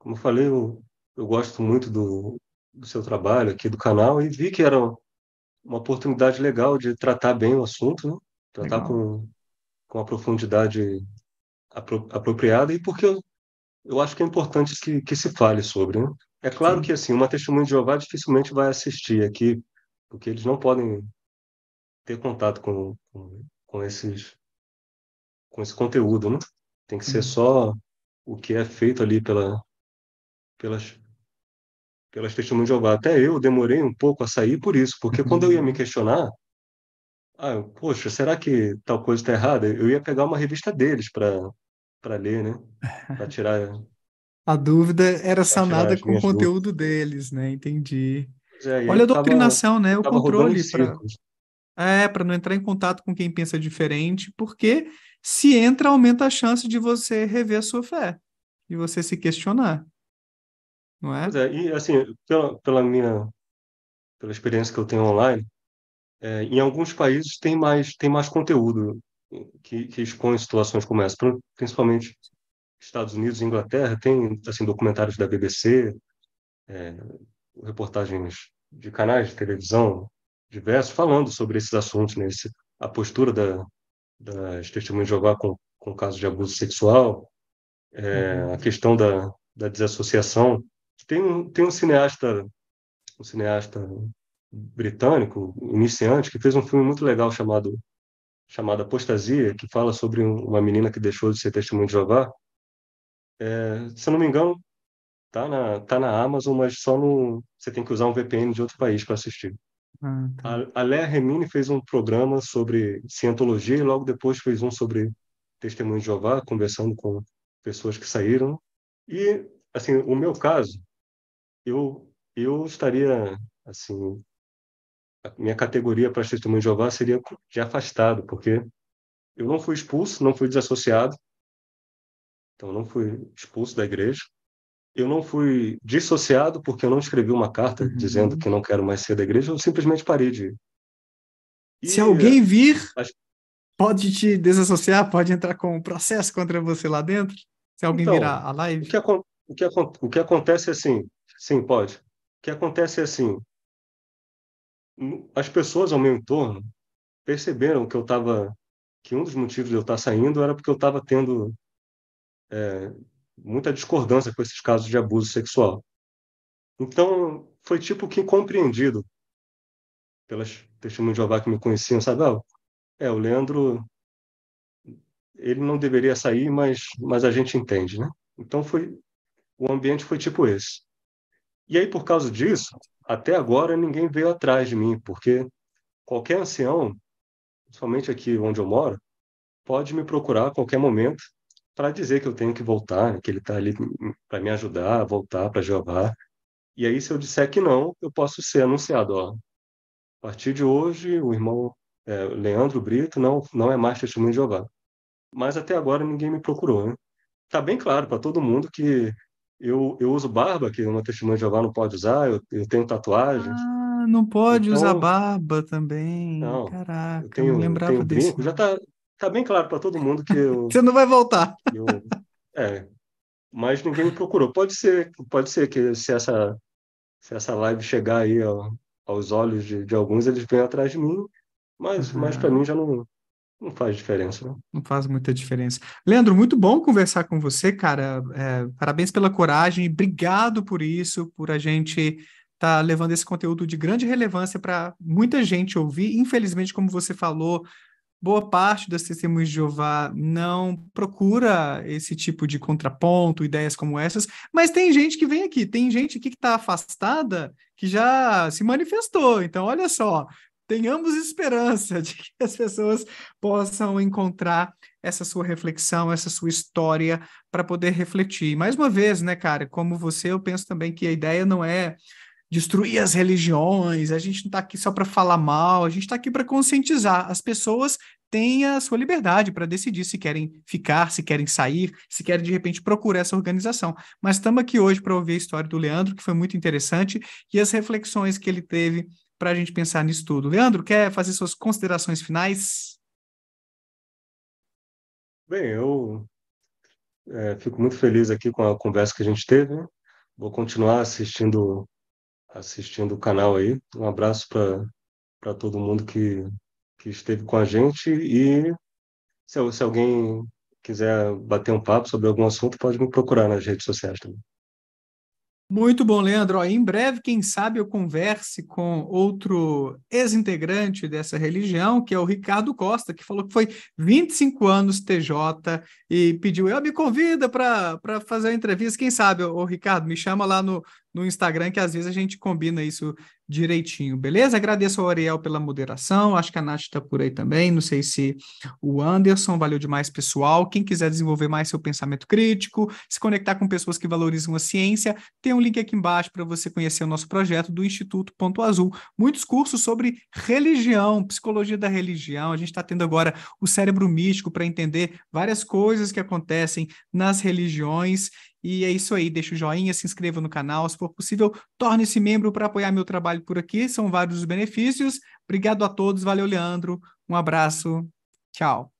como eu falei, eu, eu gosto muito do, do seu trabalho aqui do canal e vi que era uma oportunidade legal de tratar bem o assunto, né? tratar com, com a profundidade apro, apropriada e porque eu, eu acho que é importante que, que se fale sobre. Né? É claro Sim. que assim uma testemunha de Jeová dificilmente vai assistir aqui, porque eles não podem ter contato com, com, com esses com esse conteúdo, né? Tem que ser uhum. só o que é feito ali pela, pelas, pelas testemunhas de Jeová. Até eu demorei um pouco a sair por isso, porque quando eu ia me uhum. questionar, ah, eu, poxa, será que tal coisa está errada? Eu ia pegar uma revista deles para ler, né? Para tirar. a dúvida era sanada com o conteúdo dúvidas. deles, né? Entendi. É, Olha a doutrinação, tava, né? O controle para. É, para não entrar em contato com quem pensa diferente, porque se entra, aumenta a chance de você rever a sua fé, de você se questionar não é? Pois é, e assim, pela, pela minha pela experiência que eu tenho online, é, em alguns países tem mais tem mais conteúdo que, que expõe situações como essa, principalmente Estados Unidos e Inglaterra tem assim documentários da BBC, é, reportagens de canais de televisão diversos falando sobre esses assuntos, né? Esse, a postura da, das testemunhas de Jeová com, com casos de abuso sexual, é, uhum. a questão da, da desassociação tem um, tem um cineasta, um cineasta britânico, iniciante, que fez um filme muito legal chamado chamada Apostasia, que fala sobre uma menina que deixou de ser testemunha de Jeová. É, se eu não me engano, tá na, tá na Amazon, mas só no. Você tem que usar um VPN de outro país para assistir. Ah, tá. A, a Remini fez um programa sobre cientologia e logo depois fez um sobre testemunho de Jeová, conversando com pessoas que saíram. E, assim, o meu caso, eu, eu estaria, assim, a minha categoria para testemunho de Jeová seria de afastado, porque eu não fui expulso, não fui desassociado, então não fui expulso da igreja. Eu não fui dissociado porque eu não escrevi uma carta uhum. dizendo que não quero mais ser da igreja, eu simplesmente parei de. E Se alguém vir, as... pode te desassociar, pode entrar com um processo contra você lá dentro? Se alguém então, virar a live? O que, o que, o que acontece é assim: Sim, pode. O que acontece é assim: as pessoas ao meu entorno perceberam que eu estava. que um dos motivos de eu estar tá saindo era porque eu estava tendo é, muita discordância com esses casos de abuso sexual. Então, foi tipo que compreendido pelas testemunhas de Jeová que me conheciam, sabe? Ah, é, o Leandro, ele não deveria sair, mas, mas a gente entende, né? Então, foi, o ambiente foi tipo esse. E aí, por causa disso, até agora ninguém veio atrás de mim, porque qualquer ancião, somente aqui onde eu moro, pode me procurar a qualquer momento para dizer que eu tenho que voltar, né, que ele está ali para me ajudar a voltar para Jeová. E aí, se eu disser que não, eu posso ser anunciado. Ó, a partir de hoje, o irmão é, Leandro Brito não, não é mais testemunho de Jeová. Mas até agora ninguém me procurou. Está né? Tá bem claro para todo mundo que eu, eu uso barba, que uma testemunha de Jeová não pode usar, eu, eu tenho tatuagens. Ah, não pode então, usar barba também. Não, Caraca, eu tenho, não lembrava tenho desse. Brinco. Já está tá bem claro para todo mundo que eu. Você não vai voltar. Eu, é, mas ninguém me procurou. Pode ser, pode ser que se essa, se essa live chegar aí ó, aos olhos de, de, alguns, eles venham atrás de mim, mas, uhum. mas para mim já não, não faz diferença, né? Não faz muita diferença. Leandro, muito bom conversar com você, cara. É, parabéns pela coragem, obrigado por isso, por a gente estar tá levando esse conteúdo de grande relevância para muita gente ouvir. Infelizmente, como você falou, boa parte das testemunhas de Jeová não procura esse tipo de contraponto, ideias como essas, mas tem gente que vem aqui, tem gente aqui que está afastada que já se manifestou. Então, olha só, tenhamos esperança de que as pessoas possam encontrar essa sua reflexão, essa sua história para poder refletir. Mais uma vez, né, cara, como você, eu penso também que a ideia não é destruir as religiões, a gente não está aqui só para falar mal, a gente está aqui para conscientizar. As pessoas têm a sua liberdade para decidir se querem ficar, se querem sair, se querem de repente procurar essa organização. Mas estamos aqui hoje para ouvir a história do Leandro, que foi muito interessante, e as reflexões que ele teve para a gente pensar nisso tudo. Leandro, quer fazer suas considerações finais? Bem, eu é, fico muito feliz aqui com a conversa que a gente teve. Vou continuar assistindo assistindo o canal aí. Um abraço para todo mundo que, que esteve com a gente e se, se alguém quiser bater um papo sobre algum assunto, pode me procurar nas redes sociais também. Muito bom, Leandro. Em breve, quem sabe eu converse com outro ex-integrante dessa religião, que é o Ricardo Costa, que falou que foi 25 anos TJ e pediu, eu me convida para fazer a entrevista. Quem sabe, o Ricardo, me chama lá no, no Instagram, que às vezes a gente combina isso direitinho, beleza? Agradeço ao Ariel pela moderação, acho que a Nath está por aí também, não sei se o Anderson, valeu demais, pessoal. Quem quiser desenvolver mais seu pensamento crítico, se conectar com pessoas que valorizam a ciência, tem um link aqui embaixo para você conhecer o nosso projeto do Instituto Ponto Azul. Muitos cursos sobre religião, psicologia da religião, a gente está tendo agora o cérebro místico para entender várias coisas que acontecem nas religiões e é isso aí, deixa o joinha, se inscreva no canal, se for possível, torne-se membro para apoiar meu trabalho por aqui, são vários os benefícios. Obrigado a todos, valeu, Leandro, um abraço, tchau.